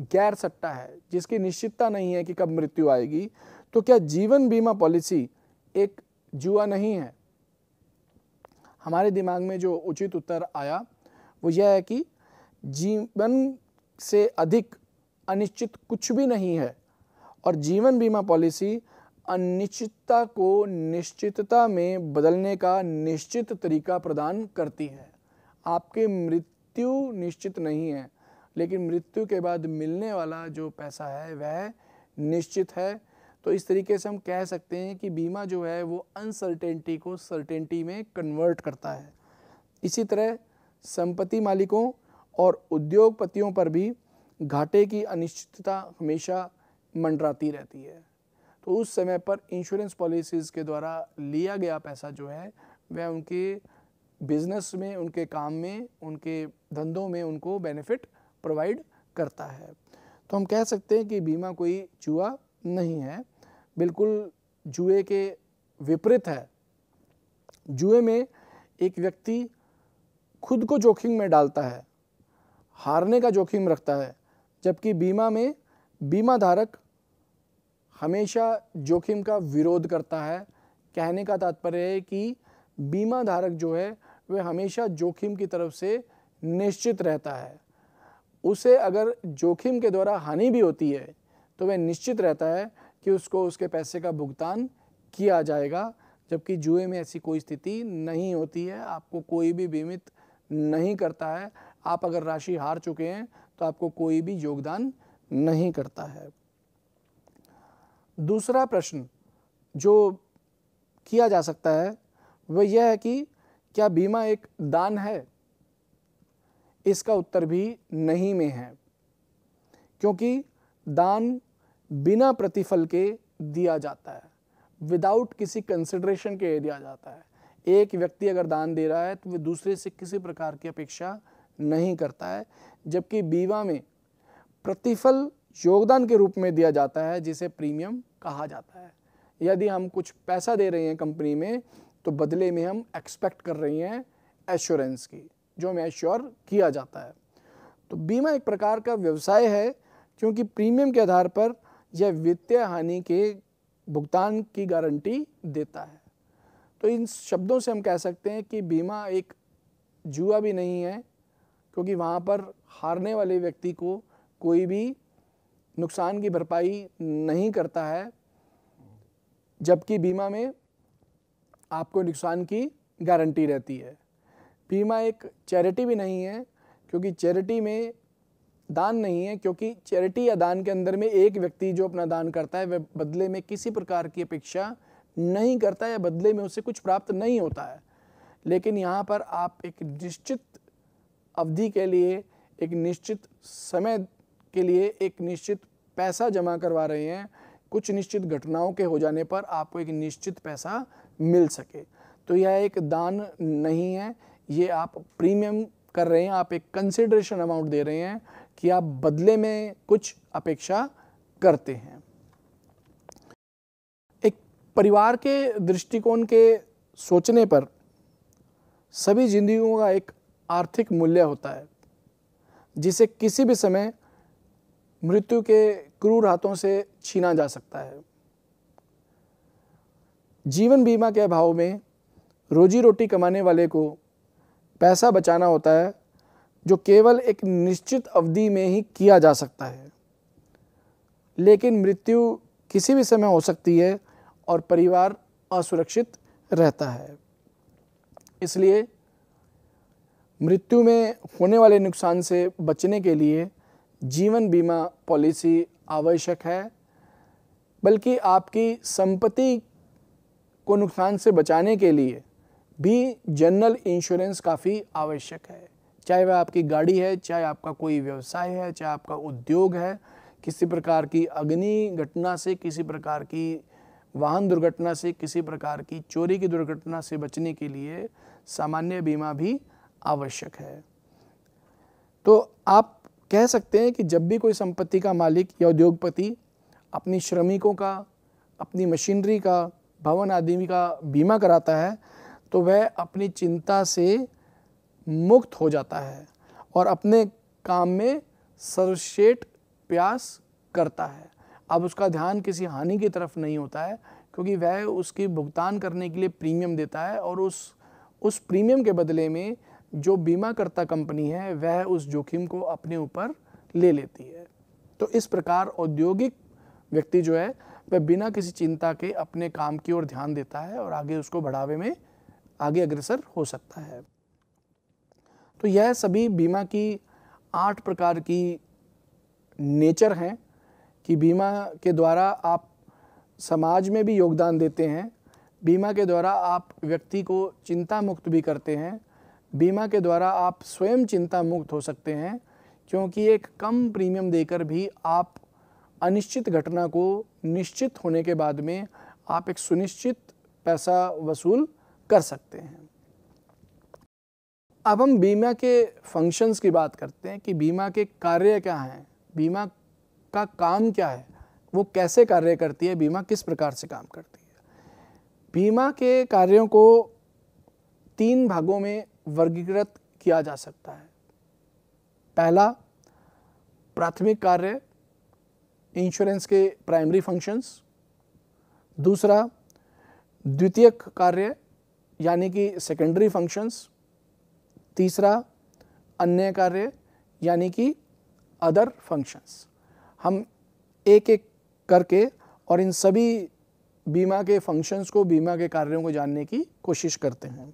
Speaker 1: गैर सट्टा है जिसकी निश्चितता नहीं है कि कब मृत्यु आएगी तो क्या जीवन बीमा पॉलिसी एक जुआ नहीं है हमारे दिमाग में जो उचित उत्तर आया वो यह है कि जीवन से अधिक अनिश्चित कुछ भी नहीं है और जीवन बीमा पॉलिसी अनिश्चितता को निश्चितता में बदलने का निश्चित तरीका प्रदान करती है आपकी मृत्यु निश्चित नहीं है लेकिन मृत्यु के बाद मिलने वाला जो पैसा है वह निश्चित है तो इस तरीके से हम कह सकते हैं कि बीमा जो है वो अनसर्टेनिटी को सर्टेनिटी में कन्वर्ट करता है इसी तरह संपत्ति मालिकों और उद्योगपतियों पर भी घाटे की अनिश्चितता हमेशा मंडराती रहती है तो उस समय पर इंश्योरेंस पॉलिसीज़ के द्वारा लिया गया पैसा जो है वह उनके बिजनेस में उनके काम में उनके धंधों में उनको बेनिफिट प्रोवाइड करता है तो हम कह सकते हैं कि बीमा कोई जुआ नहीं है बिल्कुल जुए के विपरीत है जुए में एक व्यक्ति खुद को जोखिम में डालता है हारने का जोखिम रखता है जबकि बीमा में बीमा धारक हमेशा जोखिम का विरोध करता है कहने का तात्पर्य है कि बीमा धारक जो है वह हमेशा जोखिम की तरफ से निश्चित रहता है उसे अगर जोखिम के द्वारा हानि भी होती है तो वह निश्चित रहता है कि उसको उसके पैसे का भुगतान किया जाएगा जबकि जुए में ऐसी कोई स्थिति नहीं होती है आपको कोई भी बीमित नहीं करता है आप अगर राशि हार चुके हैं तो आपको कोई भी योगदान नहीं करता है दूसरा प्रश्न जो किया जा सकता है वह यह है कि क्या बीमा एक दान है इसका उत्तर भी नहीं में है क्योंकि दान बिना प्रतिफल के दिया जाता है विदाउट किसी कंसिडरेशन के दिया जाता है एक व्यक्ति अगर दान दे रहा है तो वह दूसरे से किसी प्रकार की अपेक्षा नहीं करता है जबकि बीवा में प्रतिफल योगदान के रूप में दिया जाता है जिसे प्रीमियम कहा जाता है यदि हम कुछ पैसा दे रहे हैं कंपनी में तो बदले में हम एक्सपेक्ट कर रहे हैं एश्योरेंस की जो हमें एश्योर किया जाता है तो बीमा एक प्रकार का व्यवसाय है क्योंकि प्रीमियम के आधार पर यह वित्तीय हानि के भुगतान की गारंटी देता है तो इन शब्दों से हम कह सकते हैं कि बीमा एक जुआ भी नहीं है क्योंकि वहाँ पर हारने वाले व्यक्ति को कोई भी नुकसान की भरपाई नहीं करता है जबकि बीमा में आपको नुकसान की गारंटी रहती है बीमा एक चैरिटी भी नहीं है क्योंकि चैरिटी में दान नहीं है क्योंकि चैरिटी या दान के अंदर में एक व्यक्ति जो अपना दान करता है वह बदले में किसी प्रकार की अपेक्षा नहीं करता या बदले में उसे कुछ प्राप्त नहीं होता है लेकिन यहाँ पर आप एक निश्चित अवधि के लिए एक निश्चित समय के लिए एक निश्चित पैसा जमा करवा रहे हैं कुछ निश्चित घटनाओं के हो जाने पर आपको एक निश्चित पैसा मिल सके तो यह एक दान नहीं है ये आप प्रीमियम कर रहे हैं आप एक कंसिडरेशन अमाउंट दे रहे हैं कि आप बदले में कुछ अपेक्षा करते हैं एक परिवार के दृष्टिकोण के सोचने पर सभी जिंदगियों का एक आर्थिक मूल्य होता है जिसे किसी भी समय मृत्यु के क्रूर हाथों से छीना जा सकता है जीवन बीमा के अभाव में रोजी रोटी कमाने वाले को पैसा बचाना होता है जो केवल एक निश्चित अवधि में ही किया जा सकता है लेकिन मृत्यु किसी भी समय हो सकती है और परिवार असुरक्षित रहता है इसलिए मृत्यु में होने वाले नुकसान से बचने के लिए जीवन बीमा पॉलिसी आवश्यक है बल्कि आपकी संपत्ति को नुकसान से बचाने के लिए भी जनरल इंश्योरेंस काफ़ी आवश्यक है चाहे वह आपकी गाड़ी है चाहे आपका कोई व्यवसाय है चाहे आपका उद्योग है किसी प्रकार की अग्नि घटना से किसी प्रकार की वाहन दुर्घटना से किसी प्रकार की चोरी की दुर्घटना से बचने के लिए सामान्य बीमा भी आवश्यक है तो आप कह सकते हैं कि जब भी कोई संपत्ति का मालिक या उद्योगपति अपनी श्रमिकों का अपनी मशीनरी का भवन आदि का बीमा कराता है तो वह अपनी चिंता से मुक्त हो जाता है और अपने काम में सर्वश्रेष्ठ प्रयास करता है अब उसका ध्यान किसी हानि की तरफ नहीं होता है क्योंकि वह उसकी भुगतान करने के लिए प्रीमियम देता है और उस उस प्रीमियम के बदले में जो बीमाकर्ता कंपनी है वह उस जोखिम को अपने ऊपर ले लेती है तो इस प्रकार औद्योगिक व्यक्ति जो है वह बिना किसी चिंता के अपने काम की ओर ध्यान देता है और आगे उसको बढ़ावे में आगे अग्रसर हो सकता है तो यह सभी बीमा की आठ प्रकार की नेचर हैं कि बीमा के द्वारा आप समाज में भी योगदान देते हैं बीमा के द्वारा आप व्यक्ति को चिंता मुक्त भी करते हैं बीमा के द्वारा आप स्वयं चिंता मुक्त हो सकते हैं क्योंकि एक कम प्रीमियम देकर भी आप अनिश्चित घटना को निश्चित होने के बाद में आप एक सुनिश्चित पैसा वसूल कर सकते हैं अब हम बीमा के फंक्शंस की बात करते हैं कि बीमा के कार्य क्या हैं बीमा का काम क्या है वो कैसे कार्य करती है बीमा किस प्रकार से काम करती है बीमा के कार्यों को तीन भागों में वर्गीकृत किया जा सकता है पहला प्राथमिक कार्य इंश्योरेंस के प्राइमरी फंक्शंस दूसरा द्वितीयक कार्य यानी कि सेकेंडरी फंक्शंस तीसरा अन्य कार्य यानी कि अदर फंक्शंस हम एक एक करके और इन सभी बीमा के फंक्शंस को बीमा के कार्यों को जानने की कोशिश करते हैं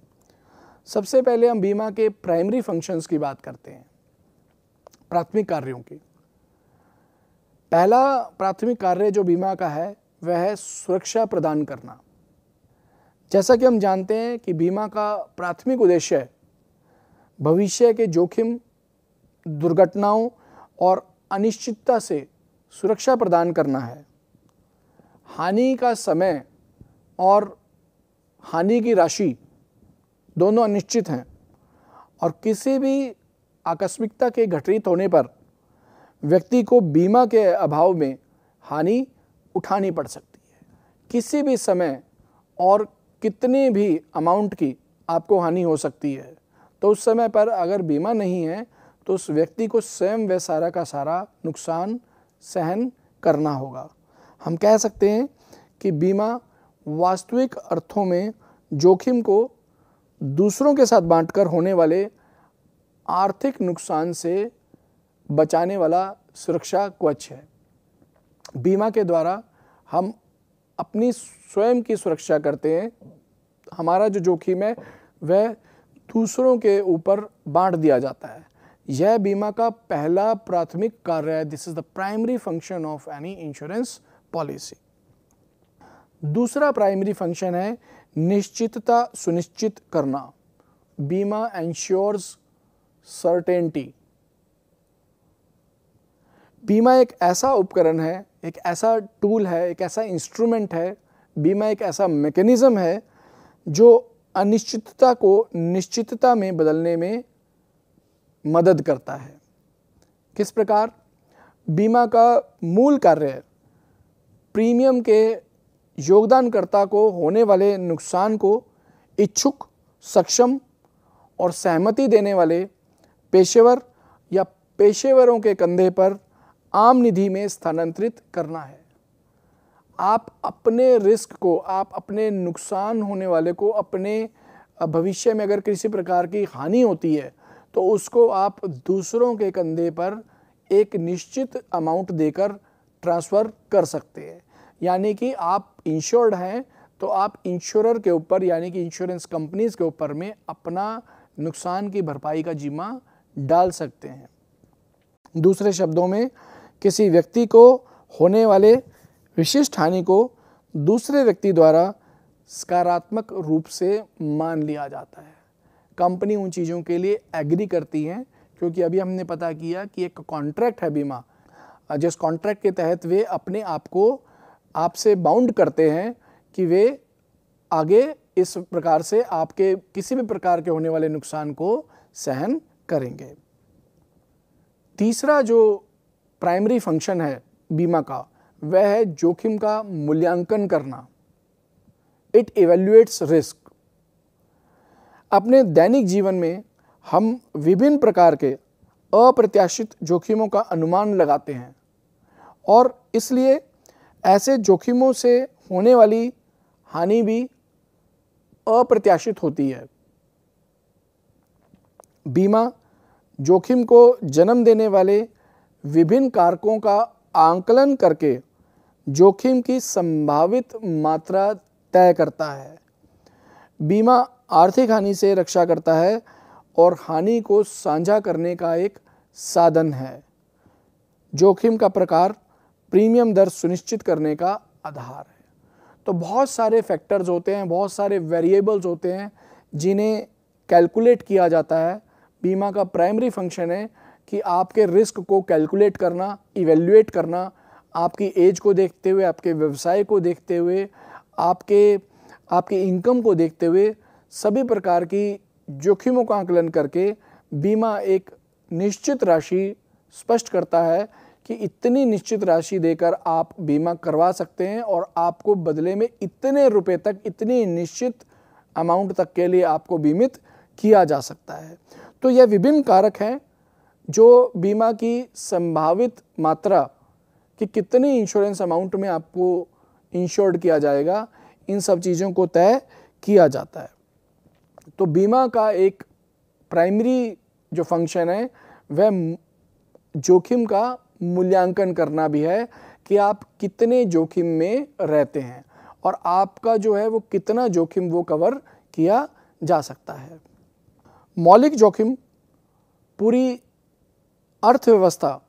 Speaker 1: सबसे पहले हम बीमा के प्राइमरी फंक्शंस की बात करते हैं प्राथमिक कार्यों की पहला प्राथमिक कार्य जो बीमा का है वह है सुरक्षा प्रदान करना जैसा कि हम जानते हैं कि बीमा का प्राथमिक उद्देश्य है भविष्य के जोखिम दुर्घटनाओं और अनिश्चितता से सुरक्षा प्रदान करना है हानि का समय और हानि की राशि दोनों अनिश्चित हैं और किसी भी आकस्मिकता के घटित होने पर व्यक्ति को बीमा के अभाव में हानि उठानी पड़ सकती है किसी भी समय और कितनी भी अमाउंट की आपको हानि हो सकती है तो उस समय पर अगर बीमा नहीं है तो उस व्यक्ति को स्वयं वह सारा का सारा नुकसान सहन करना होगा हम कह सकते हैं कि बीमा वास्तविक अर्थों में जोखिम को दूसरों के साथ बांटकर होने वाले आर्थिक नुकसान से बचाने वाला सुरक्षा क्वच है बीमा के द्वारा हम अपनी स्वयं की सुरक्षा करते हैं हमारा जो जोखिम है वह दूसरों के ऊपर बांट दिया जाता है यह बीमा का पहला प्राथमिक कार्य है this is the primary function of any insurance policy दूसरा प्राइमरी फंक्शन है निश्चितता सुनिश्चित करना बीमा एंश्योर्स सर्टेनिटी बीमा एक ऐसा उपकरण है एक ऐसा टूल है एक ऐसा इंस्ट्रूमेंट है बीमा एक ऐसा मैकेनिज़्म है जो अनिश्चितता को निश्चितता में बदलने में मदद करता है किस प्रकार बीमा का मूल कार्य प्रीमियम के योगदानकर्ता को होने वाले नुकसान को इच्छुक सक्षम और सहमति देने वाले पेशेवर या पेशेवरों के कंधे पर आम निधि में स्थानांतरित करना है आप अपने रिस्क को आप अपने नुकसान होने वाले को अपने भविष्य में अगर किसी प्रकार की हानि होती है तो उसको आप दूसरों के कंधे पर एक निश्चित अमाउंट देकर ट्रांसफ़र कर सकते हैं यानी कि आप इंश्योर्ड हैं तो आप इंश्योरर के ऊपर यानी कि इंश्योरेंस कंपनीज के ऊपर में अपना नुकसान की भरपाई का जिम्मा डाल सकते हैं दूसरे शब्दों में किसी व्यक्ति को होने वाले विशिष्ट हानि को दूसरे व्यक्ति द्वारा सकारात्मक रूप से मान लिया जाता है कंपनी उन चीज़ों के लिए एग्री करती है क्योंकि अभी हमने पता किया कि एक कॉन्ट्रैक्ट है बीमा जिस कॉन्ट्रैक्ट के तहत वे अपने आप को आपसे बाउंड करते हैं कि वे आगे इस प्रकार से आपके किसी भी प्रकार के होने वाले नुकसान को सहन करेंगे तीसरा जो प्राइमरी फंक्शन है बीमा का वह है जोखिम का मूल्यांकन करना इट इवेल्युएट्स रिस्क अपने दैनिक जीवन में हम विभिन्न प्रकार के अप्रत्याशित जोखिमों का अनुमान लगाते हैं और इसलिए ऐसे जोखिमों से होने वाली हानि भी अप्रत्याशित होती है बीमा जोखिम को जन्म देने वाले विभिन्न कारकों का आंकलन करके जोखिम की संभावित मात्रा तय करता है बीमा आर्थिक हानि से रक्षा करता है और हानि को साझा करने का एक साधन है जोखिम का प्रकार प्रीमियम दर सुनिश्चित करने का आधार है तो बहुत सारे फैक्टर्स होते हैं बहुत सारे वेरिएबल्स होते हैं जिन्हें कैलकुलेट किया जाता है बीमा का प्राइमरी फंक्शन है कि आपके रिस्क को कैलकुलेट करना इवेल्युएट करना आपकी एज को देखते हुए आपके व्यवसाय को देखते हुए आपके आपकी इनकम को देखते हुए सभी प्रकार की जोखिमों का आकलन करके बीमा एक निश्चित राशि स्पष्ट करता है कि इतनी निश्चित राशि देकर आप बीमा करवा सकते हैं और आपको बदले में इतने रुपए तक इतनी निश्चित अमाउंट तक के लिए आपको बीमित किया जा सकता है तो यह विभिन्न कारक हैं जो बीमा की संभावित मात्रा कि कितने इंश्योरेंस अमाउंट में आपको इंश्योर्ड किया जाएगा इन सब चीज़ों को तय किया जाता है तो बीमा का एक प्राइमरी जो फंक्शन है वह जोखिम का मूल्यांकन करना भी है कि आप कितने जोखिम में रहते हैं और आपका जो है वो कितना जोखिम वो कवर किया जा सकता है मौलिक जोखिम पूरी अर्थव्यवस्था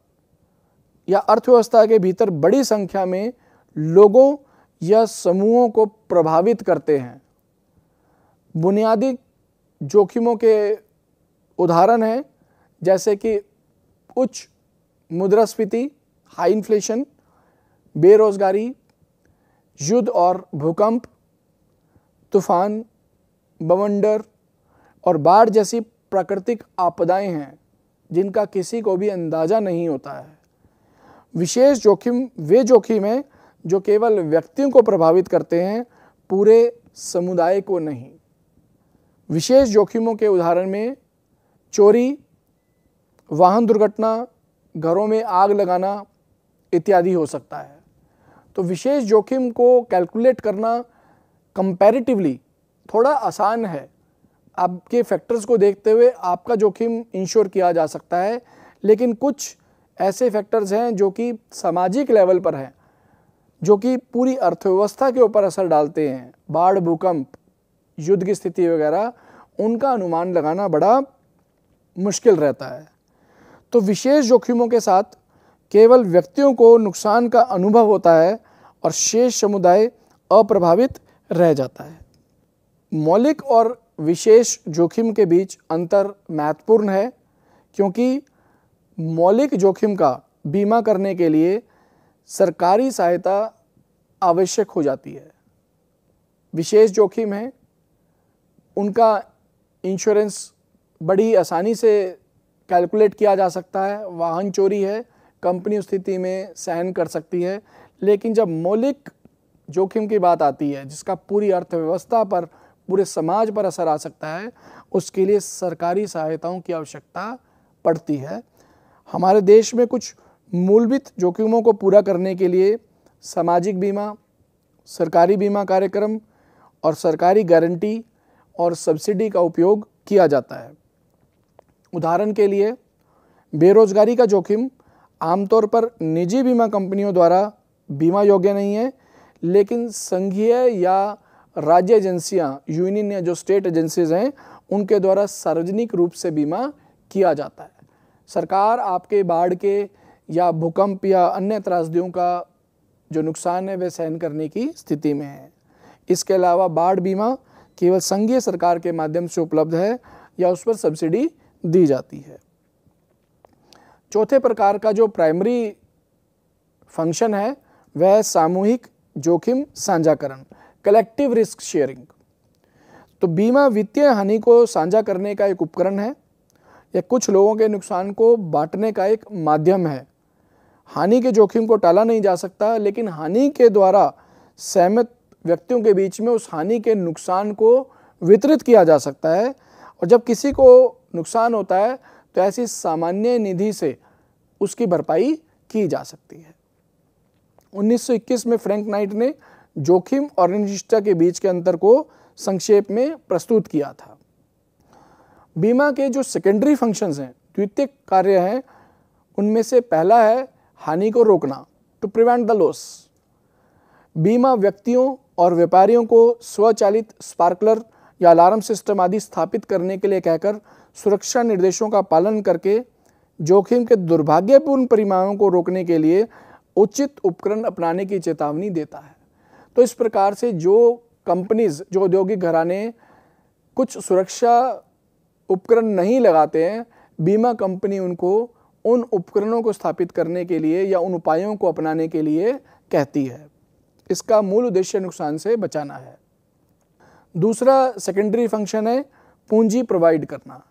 Speaker 1: या अर्थव्यवस्था के भीतर बड़ी संख्या में लोगों या समूहों को प्रभावित करते हैं बुनियादी जोखिमों के उदाहरण हैं जैसे कि उच्च मुद्रास्फीति हाई इन्फ्लेशन बेरोजगारी युद्ध और भूकंप तूफान बवंडर और बाढ़ जैसी प्राकृतिक आपदाएं हैं जिनका किसी को भी अंदाज़ा नहीं होता है विशेष जोखिम वे जोखिम हैं जो केवल व्यक्तियों को प्रभावित करते हैं पूरे समुदाय को नहीं विशेष जोखिमों के उदाहरण में चोरी वाहन दुर्घटना घरों में आग लगाना इत्यादि हो सकता है तो विशेष जोखिम को कैलकुलेट करना कंपैरेटिवली थोड़ा आसान है आपके फैक्टर्स को देखते हुए आपका जोखिम इंश्योर किया जा सकता है लेकिन कुछ ऐसे फैक्टर्स हैं जो कि सामाजिक लेवल पर हैं जो कि पूरी अर्थव्यवस्था के ऊपर असर डालते हैं बाढ़ भूकंप युद्ध की स्थिति वगैरह उनका अनुमान लगाना बड़ा मुश्किल रहता है तो विशेष जोखिमों के साथ केवल व्यक्तियों को नुकसान का अनुभव होता है और शेष समुदाय अप्रभावित रह जाता है मौलिक और विशेष जोखिम के बीच अंतर महत्वपूर्ण है क्योंकि मौलिक जोखिम का बीमा करने के लिए सरकारी सहायता आवश्यक हो जाती है विशेष जोखिम है उनका इंश्योरेंस बड़ी आसानी से कैलकुलेट किया जा सकता है वाहन चोरी है कंपनी उस स्थिति में सहन कर सकती है लेकिन जब मौलिक जोखिम की बात आती है जिसका पूरी अर्थव्यवस्था पर पूरे समाज पर असर आ सकता है उसके लिए सरकारी सहायताओं की आवश्यकता पड़ती है हमारे देश में कुछ मूलभूत जोखिमों को पूरा करने के लिए सामाजिक बीमा सरकारी बीमा कार्यक्रम और सरकारी गारंटी और सब्सिडी का उपयोग किया जाता है उदाहरण के लिए बेरोजगारी का जोखिम आमतौर पर निजी बीमा कंपनियों द्वारा बीमा योग्य नहीं है लेकिन संघीय या राज्य एजेंसियां यूनियन या जो स्टेट एजेंसीज हैं उनके द्वारा सार्वजनिक रूप से बीमा किया जाता है सरकार आपके बाढ़ के या भूकंप या अन्य त्रासदियों का जो नुकसान है वह सहन करने की स्थिति में है इसके अलावा बाढ़ बीमा केवल संघीय सरकार के माध्यम से उपलब्ध है या उस पर सब्सिडी दी जाती है चौथे प्रकार का जो प्राइमरी फंक्शन है वह सामूहिक जोखिम साझाकरण कलेक्टिव रिस्क शेयरिंग तो बीमा वित्तीय हानि को साझा करने का एक उपकरण है या कुछ लोगों के नुकसान को बांटने का एक माध्यम है हानि के जोखिम को टाला नहीं जा सकता लेकिन हानि के द्वारा सहमत व्यक्तियों के बीच में उस हानि के नुकसान को वितरित किया जा सकता है और जब किसी को नुकसान होता है तो ऐसी सामान्य निधि से उसकी भरपाई की जा सकती है 1921 में फ्रैंक नाइट ने जोखिम और अनिश्चितता के बीच के अंतर को संक्षेप में प्रस्तुत किया था बीमा के जो सेकेंडरी फंक्शंस हैं द्वितीयक कार्य हैं उनमें से पहला है हानि को रोकना टू प्रिवेंट द लॉस बीमा व्यक्तियों और व्यापारियों को स्वचालित स्पार्कलर या अलार्म सिस्टम आदि स्थापित करने के लिए कहकर सुरक्षा निर्देशों का पालन करके जोखिम के दुर्भाग्यपूर्ण परिणामों को रोकने के लिए उचित उपकरण अपनाने की चेतावनी देता है तो इस प्रकार से जो कंपनीज़ जो औद्योगिक घराने कुछ सुरक्षा उपकरण नहीं लगाते हैं बीमा कंपनी उनको उन उपकरणों को स्थापित करने के लिए या उन उपायों को अपनाने के लिए कहती है इसका मूल उद्देश्य नुकसान से बचाना है दूसरा सेकेंडरी फंक्शन है पूंजी प्रोवाइड करना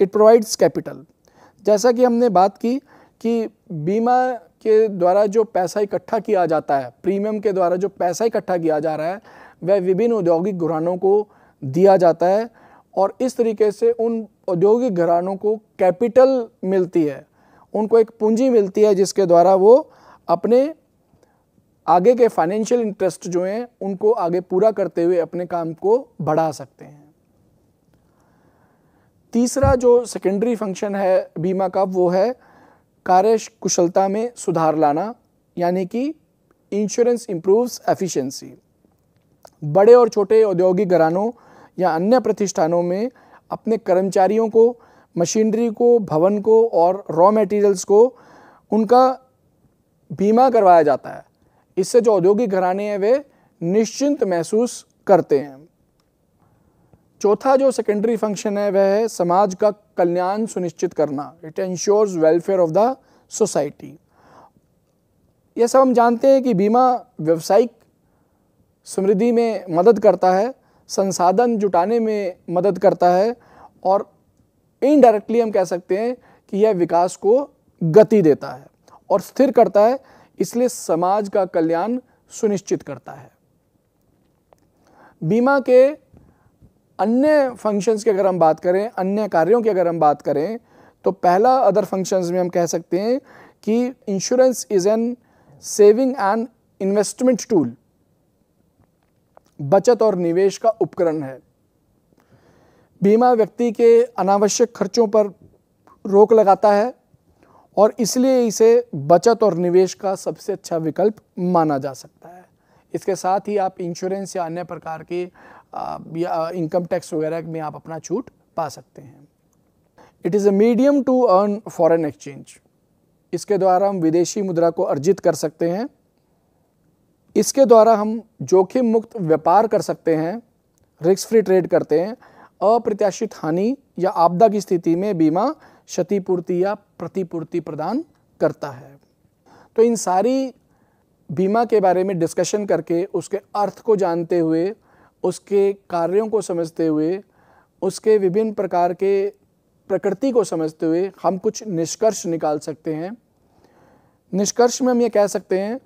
Speaker 1: इट प्रोवाइड्स कैपिटल जैसा कि हमने बात की कि बीमा के द्वारा जो पैसा इकट्ठा किया जाता है प्रीमियम के द्वारा जो पैसा इकट्ठा किया जा रहा है वह विभिन्न औद्योगिक घरानों को दिया जाता है और इस तरीके से उन औद्योगिक घरानों को कैपिटल मिलती है उनको एक पूंजी मिलती है जिसके द्वारा वो अपने आगे के फाइनेंशियल इंटरेस्ट जो हैं उनको आगे पूरा करते हुए अपने काम को बढ़ा सकते हैं तीसरा जो सेकेंडरी फंक्शन है बीमा का वो है कार्य कुशलता में सुधार लाना यानी कि इंश्योरेंस इम्प्रूव्स एफिशिएंसी बड़े और छोटे औद्योगिक घरानों या अन्य प्रतिष्ठानों में अपने कर्मचारियों को मशीनरी को भवन को और रॉ मटेरियल्स को उनका बीमा करवाया जाता है इससे जो औद्योगिक घराने हैं वे निश्चिंत महसूस करते हैं चौथा जो सेकेंडरी फंक्शन है वह है समाज का कल्याण सुनिश्चित करना it insures welfare of the society यह सब हम जानते हैं कि बीमा व्यवसायिक समृद्धि में मदद करता है संसाधन जुटाने में मदद करता है और इनडायरेक्टली हम कह सकते हैं कि यह विकास को गति देता है और स्थिर करता है इसलिए समाज का कल्याण सुनिश्चित करता है बीमा के अन्य फंक्शंस की अगर हम बात करें अन्य कार्यों की अगर हम बात करें तो पहला अदर फंक्शंस में हम कह सकते हैं कि insurance is an saving and investment tool बचत और निवेश का उपकरण है बीमा व्यक्ति के अनावश्यक खर्चों पर रोक लगाता है और इसलिए इसे बचत और निवेश का सबसे अच्छा विकल्प माना जा सकता है इसके साथ ही आप इंश्योरेंस या अन्य प्रकार के या इनकम टैक्स वगैरह में आप अपना छूट पा सकते हैं it is a medium to earn foreign exchange इसके द्वारा हम विदेशी मुद्रा को अर्जित कर सकते हैं इसके द्वारा हम जोखिम मुक्त व्यापार कर सकते हैं रिस्क फ्री ट्रेड करते हैं अप्रत्याशित हानि या आपदा की स्थिति में बीमा क्षतिपूर्ति या प्रतिपूर्ति प्रदान करता है तो इन सारी बीमा के बारे में डिस्कशन करके उसके अर्थ को जानते हुए उसके कार्यों को समझते हुए उसके विभिन्न प्रकार के प्रकृति को समझते हुए हम कुछ निष्कर्ष निकाल सकते हैं निष्कर्ष में हम ये कह सकते हैं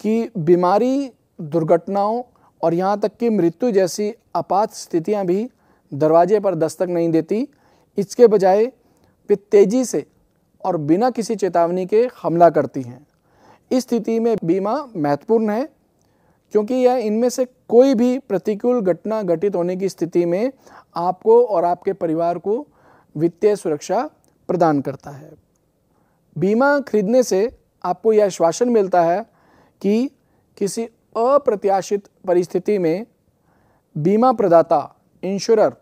Speaker 1: कि बीमारी दुर्घटनाओं और यहाँ तक कि मृत्यु जैसी आपात स्थितियाँ भी दरवाजे पर दस्तक नहीं देती इसके बजाय वे तेज़ी से और बिना किसी चेतावनी के हमला करती हैं इस स्थिति में बीमा महत्वपूर्ण है क्योंकि यह इनमें से कोई भी प्रतिकूल घटना घटित होने की स्थिति में आपको और आपके परिवार को वित्तीय सुरक्षा प्रदान करता है बीमा खरीदने से आपको यह आश्वासन मिलता है कि किसी अप्रत्याशित परिस्थिति में बीमा प्रदाता इंश्योरर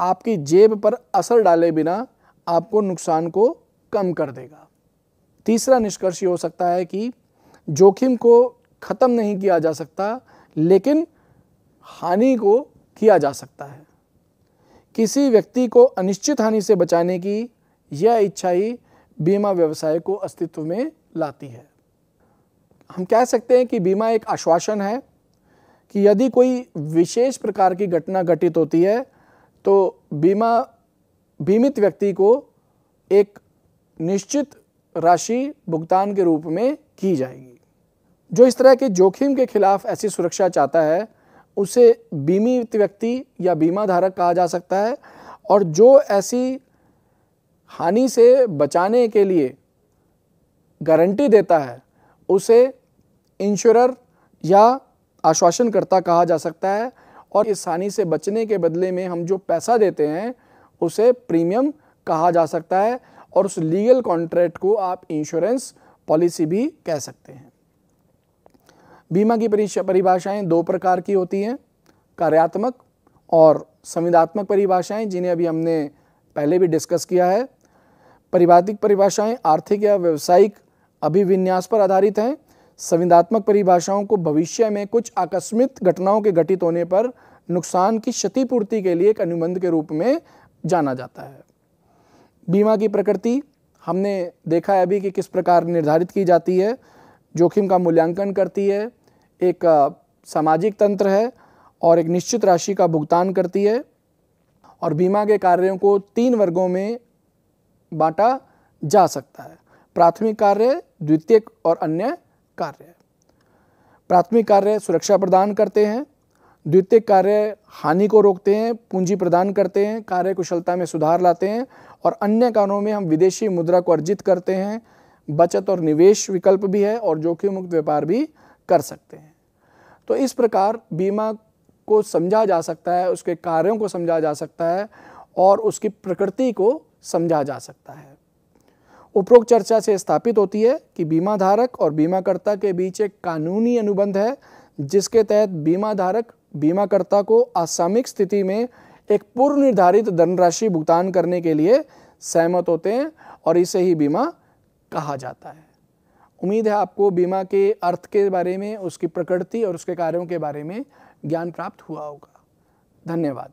Speaker 1: आपकी जेब पर असर डाले बिना आपको नुकसान को कम कर देगा तीसरा निष्कर्ष ये हो सकता है कि जोखिम को ख़त्म नहीं किया जा सकता लेकिन हानि को किया जा सकता है किसी व्यक्ति को अनिश्चित हानि से बचाने की यह इच्छा ही बीमा व्यवसाय को अस्तित्व में लाती है हम कह सकते हैं कि बीमा एक आश्वासन है कि यदि कोई विशेष प्रकार की घटना घटित होती है तो बीमा बीमित व्यक्ति को एक निश्चित राशि भुगतान के रूप में की जाएगी जो इस तरह के जोखिम के खिलाफ ऐसी सुरक्षा चाहता है उसे बीमित व्यक्ति या बीमा धारक कहा जा सकता है और जो ऐसी हानि से बचाने के लिए गारंटी देता है उसे इंश्योरर या आश्वासनकर्ता कहा जा सकता है और इस हानि से बचने के बदले में हम जो पैसा देते हैं उसे प्रीमियम कहा जा सकता है और उस लीगल कॉन्ट्रैक्ट को आप इंश्योरेंस पॉलिसी भी कह सकते हैं बीमा की परिभाषाएं दो प्रकार की होती हैं कार्यात्मक और संविधात्मक परिभाषाएं जिन्हें अभी हमने पहले भी डिस्कस किया है परिवादिक परिभाषाएं आर्थिक या व्यवसायिक अभिविन्यास पर आधारित हैं संविधात्मक परिभाषाओं को भविष्य में कुछ आकस्मिक घटनाओं के घटित होने पर नुकसान की क्षतिपूर्ति के लिए एक अनुबंध के रूप में जाना जाता है बीमा की प्रकृति हमने देखा है अभी कि किस प्रकार निर्धारित की जाती है जोखिम का मूल्यांकन करती है एक सामाजिक तंत्र है और एक निश्चित राशि का भुगतान करती है और बीमा के कार्यों को तीन वर्गों में बांटा जा सकता है प्राथमिक कार्य द्वितीयक और अन्य कार्य प्राथमिक कार्य सुरक्षा प्रदान करते हैं द्वितीयक कार्य हानि को रोकते हैं पूंजी प्रदान करते हैं कार्य कुशलता में सुधार लाते हैं और अन्य कारणों में हम विदेशी मुद्रा को अर्जित करते हैं बचत और निवेश विकल्प भी है और जोखिम मुक्त व्यापार भी कर सकते हैं तो इस प्रकार बीमा को समझा जा सकता है उसके कार्यों को समझा जा सकता है और उसकी प्रकृति को समझा जा सकता है उपरोक्त चर्चा से स्थापित होती है कि बीमा धारक और बीमाकर्ता के बीच एक कानूनी अनुबंध है जिसके तहत बीमा धारक बीमाकर्ता को असामयिक स्थिति में एक पूर्व निर्धारित धनराशि भुगतान करने के लिए सहमत होते हैं और इसे ही बीमा कहा जाता है उम्मीद है आपको बीमा के अर्थ के बारे में उसकी प्रकृति और उसके कार्यों के बारे में ज्ञान प्राप्त हुआ होगा धन्यवाद